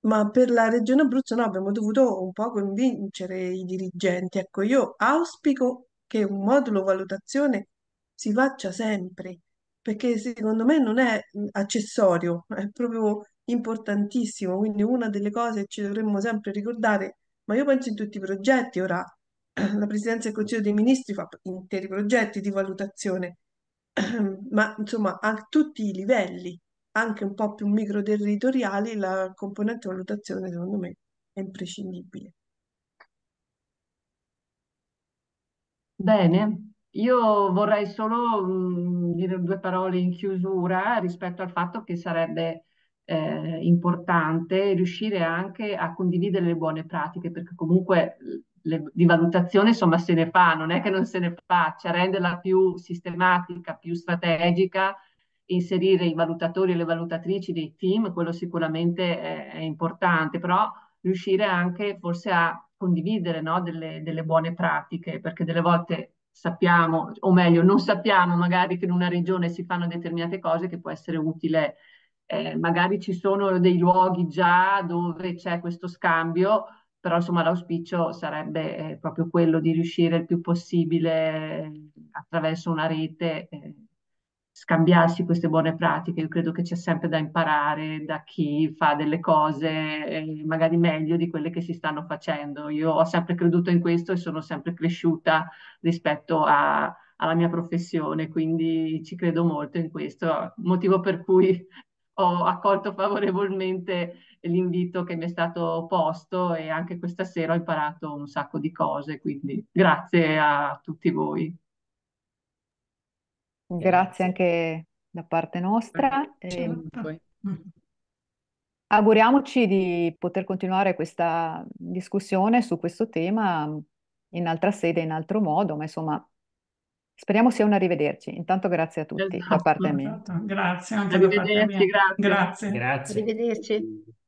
ma per la Regione Abruzzo no, abbiamo dovuto un po' convincere i dirigenti. Ecco, io auspico che un modulo valutazione si faccia sempre, perché secondo me non è mm, accessorio, è proprio importantissimo, quindi una delle cose che ci dovremmo sempre ricordare, ma io penso in tutti i progetti ora la Presidenza del Consiglio dei Ministri fa interi progetti di valutazione, ma insomma a tutti i livelli, anche un po' più microterritoriali, la componente valutazione secondo me è imprescindibile. Bene, io vorrei solo mh, mm, dire due parole in chiusura rispetto al fatto che sarebbe eh, importante riuscire anche a condividere le buone pratiche, perché comunque le, di valutazione insomma se ne fa, non è che non se ne faccia, cioè renderla più sistematica, più strategica, inserire i valutatori e le valutatrici dei team, quello sicuramente è, è importante, però riuscire anche forse a condividere no, delle, delle buone pratiche, perché delle volte sappiamo, o meglio, non sappiamo magari che in una regione si fanno determinate cose che può essere utile. Eh, magari ci sono dei luoghi già dove c'è questo scambio, però insomma l'auspicio sarebbe eh, proprio quello di riuscire il più possibile eh, attraverso una rete eh, scambiarsi queste buone pratiche. Io credo che c'è sempre da imparare da chi fa delle cose eh, magari meglio di quelle che si stanno facendo. Io ho sempre creduto in questo e sono sempre cresciuta rispetto a, alla mia professione, quindi ci credo molto in questo, motivo per cui ho accolto favorevolmente l'invito che mi è stato posto e anche questa sera ho imparato un sacco di cose, quindi grazie a tutti voi. Grazie anche da parte nostra. E... Ehm, certo. Auguriamoci di poter continuare questa discussione su questo tema in altra sede, in altro modo, ma insomma speriamo sia un arrivederci. Intanto grazie a tutti esatto, da parte esatto. mia. Grazie anche da parte mia. Grazie. grazie. Arrivederci.